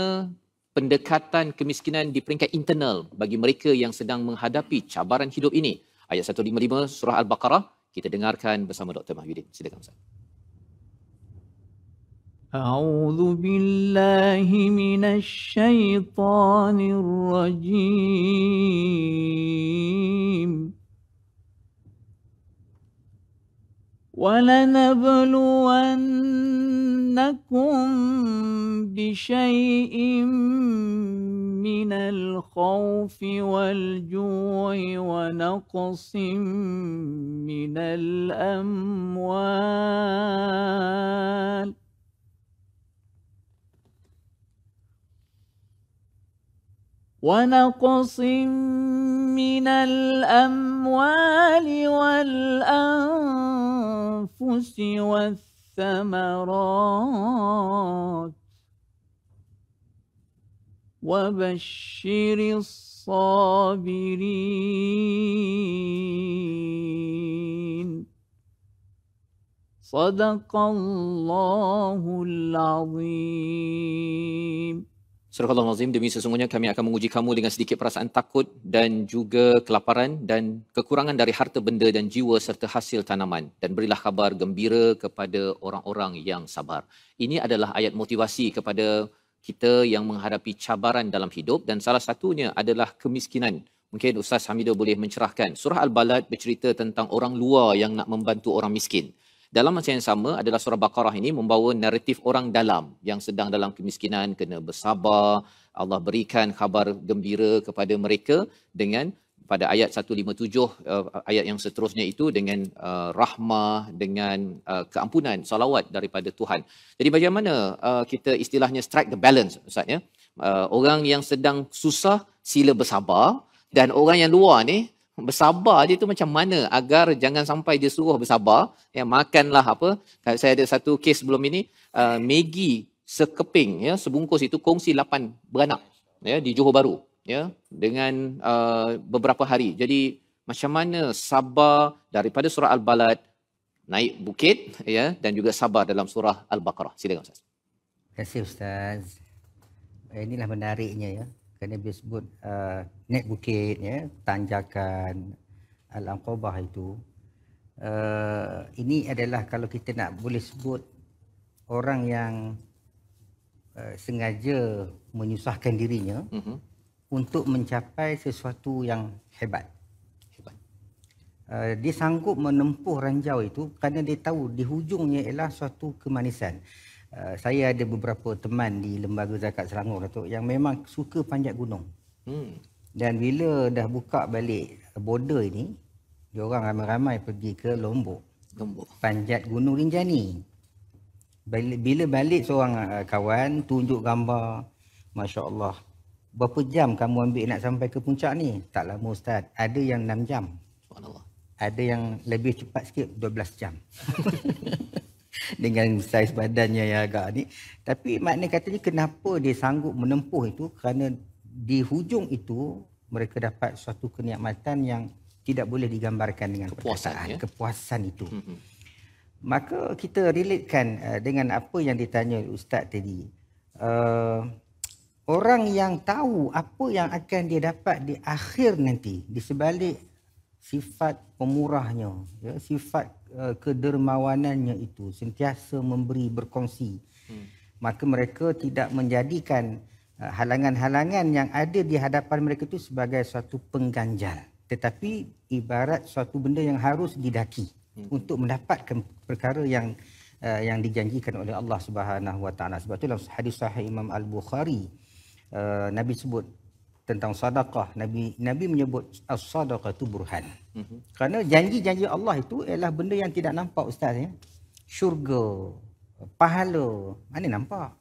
pendekatan kemiskinan di peringkat internal bagi mereka yang sedang menghadapi cabaran hidup ini. Ayat 155 surah Al-Baqarah kita dengarkan bersama Dr. Mahyudin. Silakan Ustaz. أعوذ بالله من الشيطان الرجيم ولنبلونكم بشيء من الخوف والجوع ونقص من الأموال ونقص من الأموال والأنفس والثمرات وبشر الصابرين صدق الله العظيم Surah al demi sesungguhnya kami akan menguji kamu dengan sedikit perasaan takut dan juga kelaparan dan kekurangan dari harta benda dan jiwa serta hasil tanaman. Dan berilah khabar gembira kepada orang-orang yang sabar. Ini adalah ayat motivasi kepada kita yang menghadapi cabaran dalam hidup dan salah satunya adalah kemiskinan. Mungkin Ustaz Hamidah boleh mencerahkan. Surah Al-Balad bercerita tentang orang luar yang nak membantu orang miskin dalam masa yang sama adalah surah Baqarah ini membawa naratif orang dalam yang sedang dalam kemiskinan kena bersabar Allah berikan khabar gembira kepada mereka dengan pada ayat 157 uh, ayat yang seterusnya itu dengan uh, rahmah dengan uh, keampunan salawat daripada Tuhan. Jadi bagaimana uh, kita istilahnya strike the balance ustaz ya? Uh, orang yang sedang susah sila bersabar dan orang yang luar ni bersabar je tu macam mana agar jangan sampai dia suruh bersabar ya makanlah apa saya ada satu kes sebelum ini uh, Maggi sekeping ya sebungkus itu kongsi lapan beranak ya di Johor Bahru ya dengan uh, beberapa hari jadi macam mana sabar daripada surah al-balad naik bukit ya dan juga sabar dalam surah al-baqarah silakan ustaz terima kasih ustaz eh, inilah menariknya ya kerana dia sebut uh, naik bukit ya tanjakan alam anqabah itu uh, ini adalah kalau kita nak boleh sebut orang yang uh, sengaja menyusahkan dirinya uh-huh. untuk mencapai sesuatu yang hebat uh, dia sanggup menempuh ranjau itu kerana dia tahu di hujungnya ialah suatu kemanisan. Uh, saya ada beberapa teman di Lembaga Zakat Selangor Datuk yang memang suka panjat gunung. Hmm. Dan bila dah buka balik border ini, dia orang ramai-ramai pergi ke Lombok. Lombok. Panjat Gunung Rinjani. Bila balik seorang uh, kawan tunjuk gambar, Masya Allah, berapa jam kamu ambil nak sampai ke puncak ni? Tak lama Ustaz, ada yang 6 jam. Ada yang lebih cepat sikit, 12 jam. dengan saiz badannya yang agak ni. Tapi maknanya katanya kenapa dia sanggup menempuh itu kerana di hujung itu mereka dapat suatu kenikmatan yang tidak boleh digambarkan dengan kepuasan, ya? kepuasan itu. Maka kita relatekan eh, dengan apa yang ditanya Ustaz tadi. Uh, orang yang tahu apa yang akan dia dapat di akhir nanti, di sebalik sifat pemurahnya, ya, sifat Eh, kedermawanannya itu sentiasa memberi berkongsi hmm. maka mereka tidak menjadikan eh, halangan-halangan yang ada di hadapan mereka itu sebagai satu pengganjal tetapi ibarat suatu benda yang harus didaki hmm. untuk mendapatkan perkara yang eh, yang dijanjikan oleh Allah Subhanahu Wa sebab itu dalam hadis sahih Imam Al-Bukhari Nabi sebut tentang sadaqah Nabi Nabi menyebut as-sadaqah itu burhan Mm-hmm. Kerana janji-janji Allah itu ialah benda yang tidak nampak ustaz ya. Syurga, pahala, mana nampak?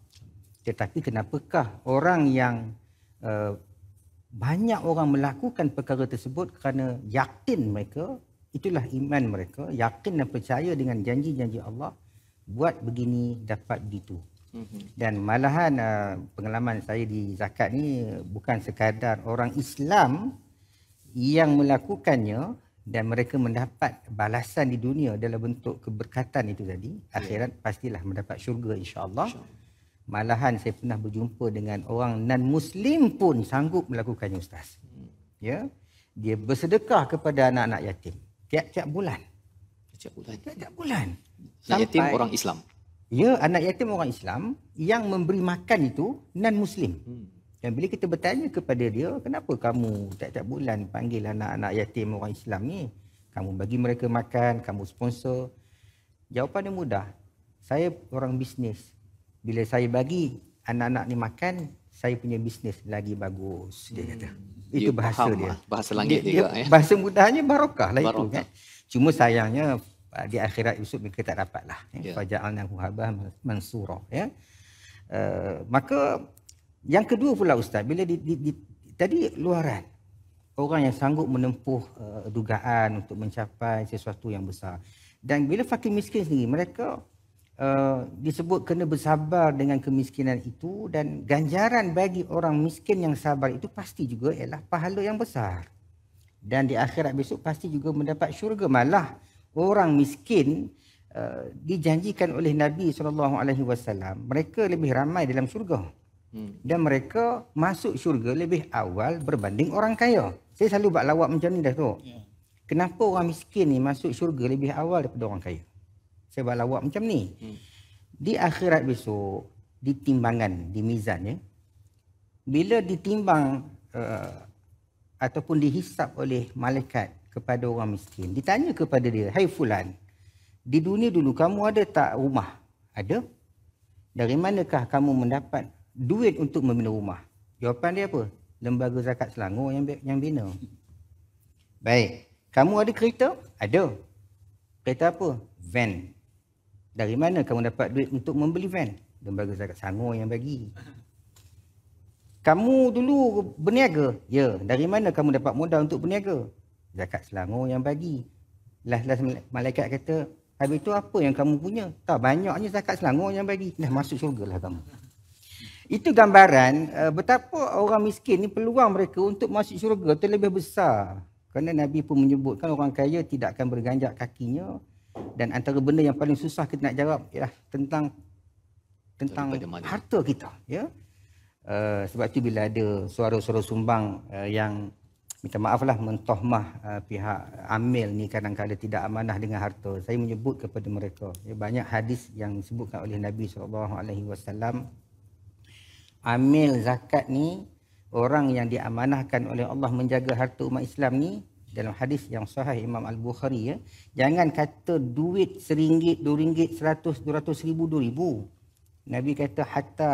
Tetapi kenapakah orang yang uh, banyak orang melakukan perkara tersebut kerana yakin mereka, itulah iman mereka, yakin dan percaya dengan janji-janji Allah buat begini dapat begitu. Mhm. Dan malahan uh, pengalaman saya di zakat ni bukan sekadar orang Islam yang melakukannya dan mereka mendapat balasan di dunia dalam bentuk keberkatan itu tadi yeah. akhirat pastilah mendapat syurga insyaallah Insya malahan saya pernah berjumpa dengan orang non muslim pun sanggup melakukannya ustaz hmm. ya dia bersedekah kepada anak-anak yatim tiap-tiap bulan tiap-tiap bulan tiap-tiap bulan Sampai, yatim orang Islam ya anak yatim orang Islam yang memberi makan itu non muslim hmm. Dan bila kita bertanya kepada dia, kenapa kamu tak tiap bulan panggil anak-anak yatim orang Islam ni? Kamu bagi mereka makan, kamu sponsor. Jawapannya mudah. Saya orang bisnes. Bila saya bagi anak-anak ni makan, saya punya bisnes lagi bagus. Dia kata. Hmm. Itu you bahasa dia. Lah, bahasa langit dia. dia juga, ya. bahasa mudahnya barokah lah barokah. itu. Kan? Cuma sayangnya uh, di akhirat Yusuf mereka tak dapat lah. Yeah. Ya. Faja'alna huhabah mansurah. Ya. Uh, maka yang kedua pula Ustaz, bila di, di, di, tadi luaran orang yang sanggup menempuh uh, dugaan untuk mencapai sesuatu yang besar. Dan bila fakir miskin sendiri, mereka uh, disebut kena bersabar dengan kemiskinan itu dan ganjaran bagi orang miskin yang sabar itu pasti juga ialah pahala yang besar. Dan di akhirat besok pasti juga mendapat syurga. Malah orang miskin uh, dijanjikan oleh Nabi SAW, mereka lebih ramai dalam syurga. Hmm. Dan mereka masuk syurga lebih awal berbanding orang kaya. Saya selalu buat lawak macam ni dah tu. Ya. Kenapa orang miskin ni masuk syurga lebih awal daripada orang kaya? Saya buat lawak macam ni. Hmm. Di akhirat besok, di timbangan, di mizan ya. Bila ditimbang uh, ataupun dihisap oleh malaikat kepada orang miskin. Ditanya kepada dia, hai hey fulan, di dunia dulu kamu ada tak rumah? Ada. Dari manakah kamu mendapat duit untuk membina rumah. Jawapan dia apa? Lembaga Zakat Selangor yang yang bina. Baik. Kamu ada kereta? Ada. Kereta apa? Van. Dari mana kamu dapat duit untuk membeli van? Lembaga Zakat Selangor yang bagi. Kamu dulu berniaga? Ya. Dari mana kamu dapat modal untuk berniaga? Zakat Selangor yang bagi. lah lah malaikat kata, Habis tu apa yang kamu punya? Tak banyaknya zakat selangor yang bagi. Dah masuk syurga lah kamu. Itu gambaran uh, betapa orang miskin ni peluang mereka untuk masuk syurga tu lebih besar. Kerana Nabi pun menyebutkan orang kaya tidak akan berganjak kakinya dan antara benda yang paling susah kita nak jawab ialah tentang tentang harta kita, ya. Uh, sebab tu bila ada suara-suara sumbang uh, yang minta maaflah mentohmah uh, pihak amil ni kadang-kadang tidak amanah dengan harta. Saya menyebut kepada mereka ya, banyak hadis yang disebutkan oleh Nabi SAW amil zakat ni orang yang diamanahkan oleh Allah menjaga harta umat Islam ni dalam hadis yang sahih Imam Al-Bukhari ya jangan kata duit seringgit dua ringgit seratus dua ratus ribu dua ribu Nabi kata hatta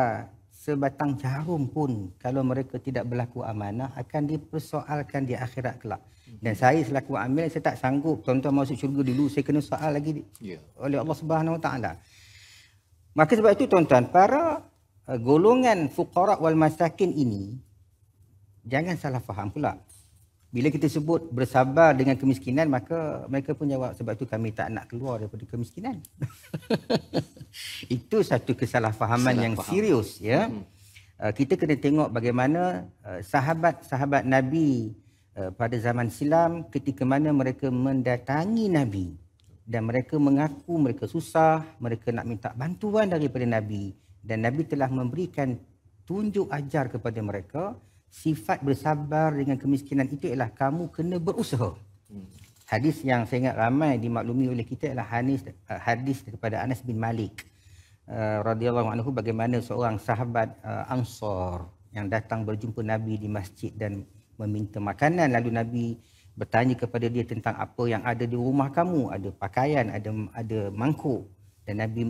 sebatang jarum pun kalau mereka tidak berlaku amanah akan dipersoalkan di akhirat kelak dan saya selaku amil saya tak sanggup tuan-tuan masuk syurga dulu saya kena soal lagi yeah. oleh Allah Subhanahu Wa Taala maka sebab itu tuan-tuan para Eh, golongan fuqara wal masakin ini jangan salah faham pula. Bila kita sebut bersabar dengan kemiskinan maka mereka pun jawab sebab tu kami tak nak keluar daripada kemiskinan. itu satu kesalahfahaman Salah yang faham. serius ya. Hmm. Eh, kita kena tengok bagaimana eh, sahabat-sahabat Nabi pada zaman silam ketika mana mereka mendatangi Nabi dan mereka mengaku mereka susah, mereka nak minta bantuan daripada Nabi dan Nabi telah memberikan tunjuk ajar kepada mereka sifat bersabar dengan kemiskinan itu ialah kamu kena berusaha. Hmm. Hadis yang saya ingat ramai dimaklumi oleh kita ialah hadis eh, hadis kepada Anas bin Malik uh, radhiyallahu anhu bagaimana seorang sahabat uh, Ansar yang datang berjumpa Nabi di masjid dan meminta makanan lalu Nabi bertanya kepada dia tentang apa yang ada di rumah kamu ada pakaian ada ada mangkuk dan Nabi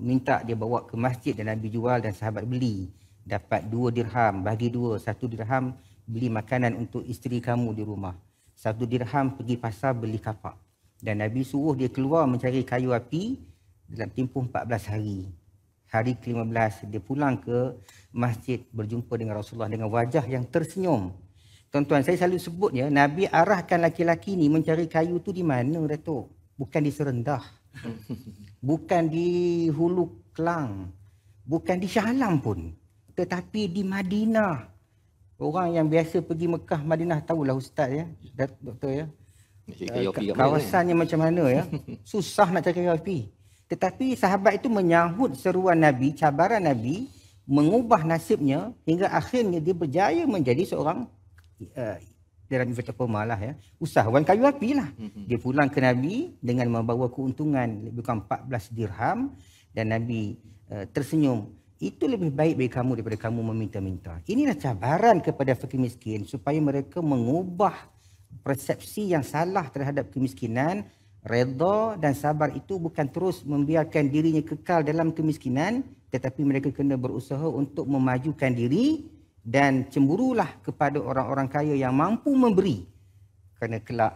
minta dia bawa ke masjid dan Nabi jual dan sahabat beli dapat dua dirham bagi dua satu dirham beli makanan untuk isteri kamu di rumah satu dirham pergi pasar beli kapak dan Nabi suruh dia keluar mencari kayu api dalam tempoh 14 hari hari ke-15 dia pulang ke masjid berjumpa dengan Rasulullah dengan wajah yang tersenyum Tuan-tuan, saya selalu sebut ya, Nabi arahkan laki-laki ni mencari kayu tu di mana, Datuk? Bukan di Serendah. bukan di Hulu Kelang, bukan di Shah Alam pun, tetapi di Madinah. Orang yang biasa pergi Mekah Madinah tahulah ustaz ya, doktor ya. Eh, kawasannya macam mana ya? Susah nak cari kopi. Tetapi sahabat itu menyahut seruan Nabi, cabaran Nabi, mengubah nasibnya hingga akhirnya dia berjaya menjadi seorang eh, dalam inverted comma lah ya. Usahawan kayu api lah. Mhm. Dia pulang ke Nabi dengan membawa keuntungan lebih kurang 14 dirham dan Nabi uh, tersenyum. Itu lebih baik bagi kamu daripada kamu meminta-minta. Inilah cabaran kepada fakir miskin supaya mereka mengubah persepsi yang salah terhadap kemiskinan. Redha dan sabar itu bukan terus membiarkan dirinya kekal dalam kemiskinan tetapi mereka kena berusaha untuk memajukan diri dan cemburulah kepada orang-orang kaya yang mampu memberi kerana kelak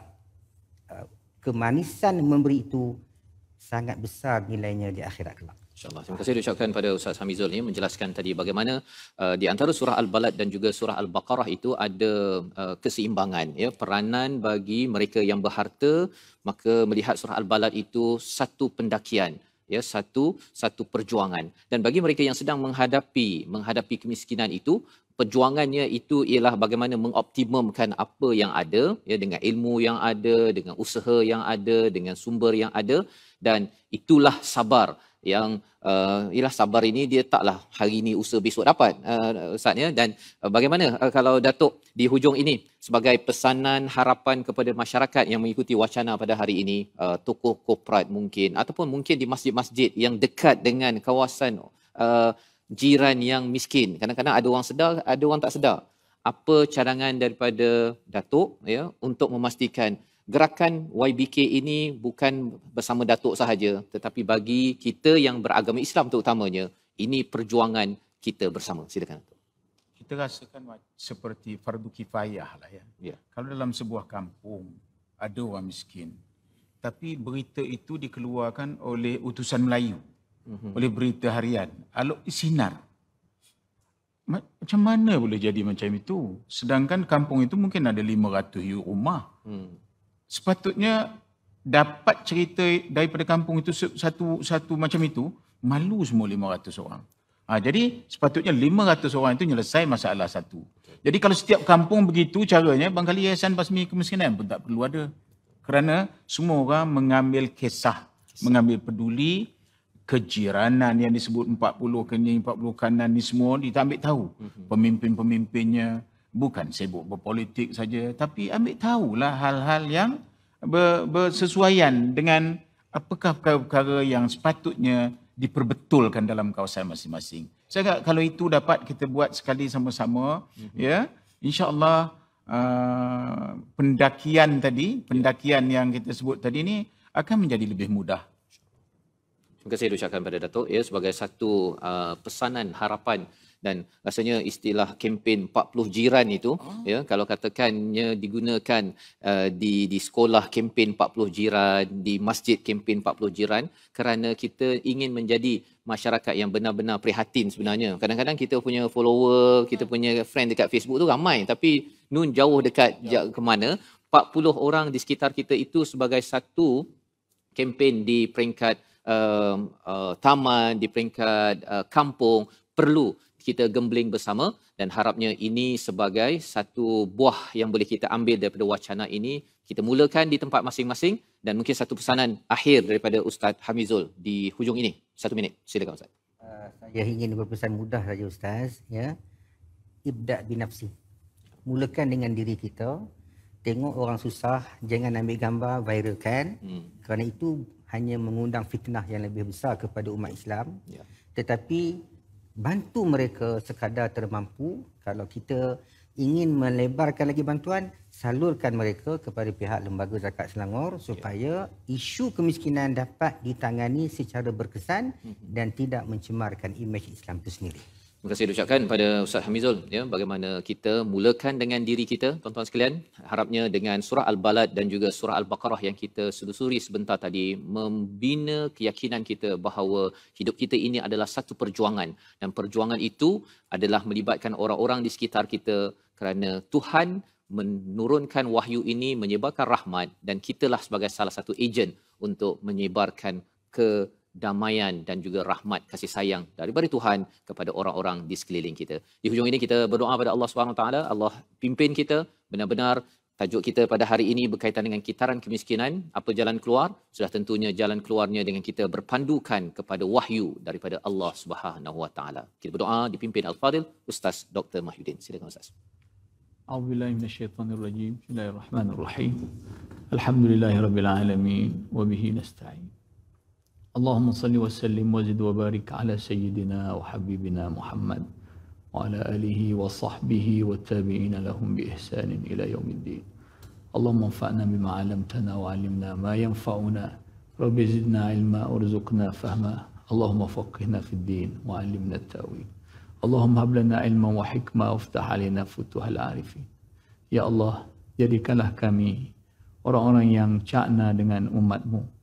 uh, kemanisan memberi itu sangat besar nilainya di akhirat kelak. InsyaAllah. Terima kasih diucapkan pada Ustaz Hamizul ini menjelaskan tadi bagaimana uh, di antara surah Al-Balad dan juga surah Al-Baqarah itu ada uh, keseimbangan. Ya, peranan bagi mereka yang berharta maka melihat surah Al-Balad itu satu pendakian ya satu satu perjuangan dan bagi mereka yang sedang menghadapi menghadapi kemiskinan itu perjuangannya itu ialah bagaimana mengoptimumkan apa yang ada ya dengan ilmu yang ada dengan usaha yang ada dengan sumber yang ada dan itulah sabar yang uh, ialah sabar ini dia taklah hari ini usaha besok dapat uh, Ustaz ya dan uh, bagaimana uh, kalau Datuk di hujung ini sebagai pesanan harapan kepada masyarakat yang mengikuti wacana pada hari ini uh, tokoh korporat mungkin ataupun mungkin di masjid-masjid yang dekat dengan kawasan uh, jiran yang miskin. Kadang-kadang ada orang sedar, ada orang tak sedar. Apa cadangan daripada Datuk ya, untuk memastikan gerakan YBK ini bukan bersama Datuk sahaja tetapi bagi kita yang beragama Islam terutamanya, ini perjuangan kita bersama. Silakan Datuk. Kita rasakan seperti fardu kifayah lah ya. ya. Kalau dalam sebuah kampung ada orang miskin tapi berita itu dikeluarkan oleh utusan Melayu mm-hmm. oleh berita harian. Alok sinar. Macam mana boleh jadi macam itu? Sedangkan kampung itu mungkin ada 500 rumah. Mm. Sepatutnya dapat cerita daripada kampung itu satu satu macam itu, malu semua 500 orang. Ha, jadi sepatutnya 500 orang itu menyelesai masalah satu. Jadi kalau setiap kampung begitu caranya, bangkali yayasan pasmi kemiskinan pun tak perlu ada. Kerana semua orang mengambil kisah, kisah. mengambil peduli, kejiranan yang disebut 40 kini 40 kanan ni semua ditambil tahu mhm. pemimpin-pemimpinnya bukan sibuk berpolitik saja tapi ambil tahulah hal-hal yang bersesuaian dengan apakah perkara-perkara yang sepatutnya diperbetulkan dalam kawasan masing-masing. Saya kata kalau itu dapat kita buat sekali sama-sama mm-hmm. ya insyaallah uh, pendakian tadi pendakian yang kita sebut tadi ni akan menjadi lebih mudah. Terima kasih diucapkan kepada Datuk ya sebagai satu uh, pesanan harapan dan rasanya istilah kempen 40 jiran itu oh. ya kalau katakannya digunakan uh, di di sekolah kempen 40 jiran di masjid kempen 40 jiran kerana kita ingin menjadi masyarakat yang benar-benar prihatin sebenarnya kadang-kadang kita punya follower kita hmm. punya friend dekat Facebook tu ramai tapi nun jauh dekat ya. jauh. ke mana 40 orang di sekitar kita itu sebagai satu kempen di peringkat uh, uh, taman, di peringkat uh, kampung perlu kita gembling bersama dan harapnya ini sebagai satu buah yang boleh kita ambil daripada wacana ini kita mulakan di tempat masing-masing dan mungkin satu pesanan akhir daripada Ustaz Hamizul di hujung ini satu minit silakan Ustaz. Uh, saya ingin berpesan mudah saja Ustaz ya ibda binafsi mulakan dengan diri kita tengok orang susah jangan ambil gambar viralkan hmm. kerana itu hanya mengundang fitnah yang lebih besar kepada umat Islam ya. tetapi bantu mereka sekadar termampu kalau kita ingin melebarkan lagi bantuan salurkan mereka kepada pihak lembaga zakat Selangor ya. supaya isu kemiskinan dapat ditangani secara berkesan mhm. dan tidak mencemarkan imej Islam itu sendiri Terima kasih ucapkan pada Ustaz Hamizul ya bagaimana kita mulakan dengan diri kita tuan-tuan sekalian harapnya dengan surah al-balad dan juga surah al-baqarah yang kita selusuri sebentar tadi membina keyakinan kita bahawa hidup kita ini adalah satu perjuangan dan perjuangan itu adalah melibatkan orang-orang di sekitar kita kerana Tuhan menurunkan wahyu ini menyebarkan rahmat dan kitalah sebagai salah satu ejen untuk menyebarkan ke damaian dan juga rahmat kasih sayang daripada Tuhan kepada orang-orang di sekeliling kita. Di hujung ini kita berdoa kepada Allah Subhanahu Wa Taala. Allah pimpin kita benar-benar Tajuk kita pada hari ini berkaitan dengan kitaran kemiskinan. Apa jalan keluar? Sudah tentunya jalan keluarnya dengan kita berpandukan kepada wahyu daripada Allah Subhanahu Wa Taala. Kita berdoa dipimpin Al Fadil Ustaz Dr Mahyudin. Silakan Ustaz. Alhamdulillah min syaitan Bismillahirrahmanirrahim. Alhamdulillahirabbil alamin wa bihi nasta'in. اللهم صل وسلم وزد وبارك على سيدنا وحبيبنا محمد وعلى آله وصحبه والتابعين لهم بإحسان إلى يوم الدين اللهم انفعنا بما علمتنا وعلمنا ما ينفعنا رب زدنا علما وارزقنا فهما اللهم فقهنا في الدين وعلمنا التأويل اللهم هب لنا علما وحكمة وافتح علينا فتوح العارفين يا الله jadikanlah kami orang-orang yang cakna dengan umatmu mu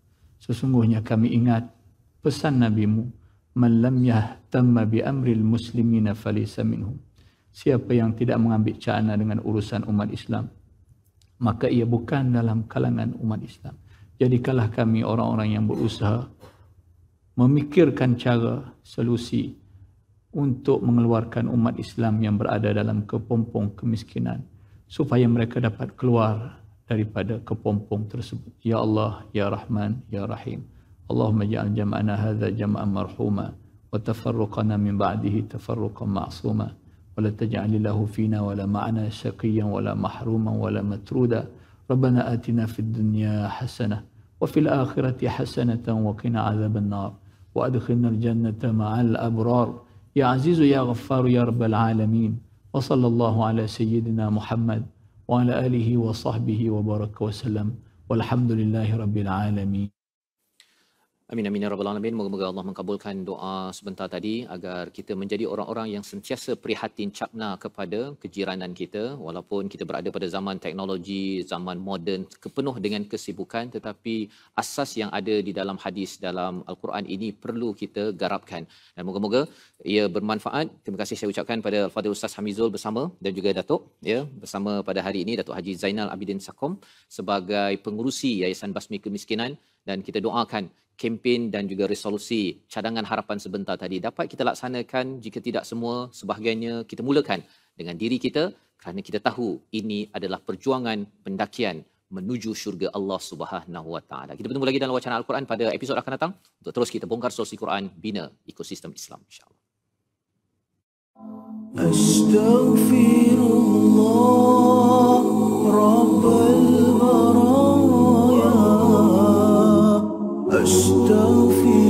Sesungguhnya kami ingat pesan NabiMu, man lam yahtamma bi amril muslimina falisa minhum. Siapa yang tidak mengambil cana dengan urusan umat Islam, maka ia bukan dalam kalangan umat Islam. jadi kalah kami orang-orang yang berusaha memikirkan cara solusi untuk mengeluarkan umat Islam yang berada dalam kepompong kemiskinan supaya mereka dapat keluar daripada kepompong tersebut. Ya Allah, Ya Rahman, Ya Rahim. Allahumma ja'al jama'ana hadha jama'an marhuma wa tafarruqana min ba'dihi tafarruqan ma'suma wa la taj'al fina wa la ma'ana shaqiyan wa la mahruman wa la matruda. Rabbana atina fid dunya hasanah wa fil akhirati hasanatan wa qina 'adhaban nar wa adkhilna al-jannata ma'al abrar. Ya Azizu Ya غفار Ya Rabbal Alamin. وصلى الله على سيدنا محمد وعلى آله وصحبه وبارك وسلم والحمد لله رب العالمين Amin amin ya rabbal alamin. Moga-moga Allah mengkabulkan doa sebentar tadi agar kita menjadi orang-orang yang sentiasa prihatin cakna kepada kejiranan kita walaupun kita berada pada zaman teknologi, zaman moden kepenuh dengan kesibukan tetapi asas yang ada di dalam hadis dalam al-Quran ini perlu kita garapkan. Dan moga-moga ia bermanfaat. Terima kasih saya ucapkan pada Al-Fadhil Ustaz Hamizul bersama dan juga Datuk ya bersama pada hari ini Datuk Haji Zainal Abidin Sakom sebagai pengurusi Yayasan Basmi Kemiskinan dan kita doakan kempen dan juga resolusi cadangan harapan sebentar tadi dapat kita laksanakan jika tidak semua sebahagiannya kita mulakan dengan diri kita kerana kita tahu ini adalah perjuangan pendakian menuju syurga Allah Subhanahu Wa Taala. Kita bertemu lagi dalam wacana Al-Quran pada episod akan datang untuk terus kita bongkar sosial Quran bina ekosistem Islam insya-Allah. Astaghfirullah Rabbal crystal feel.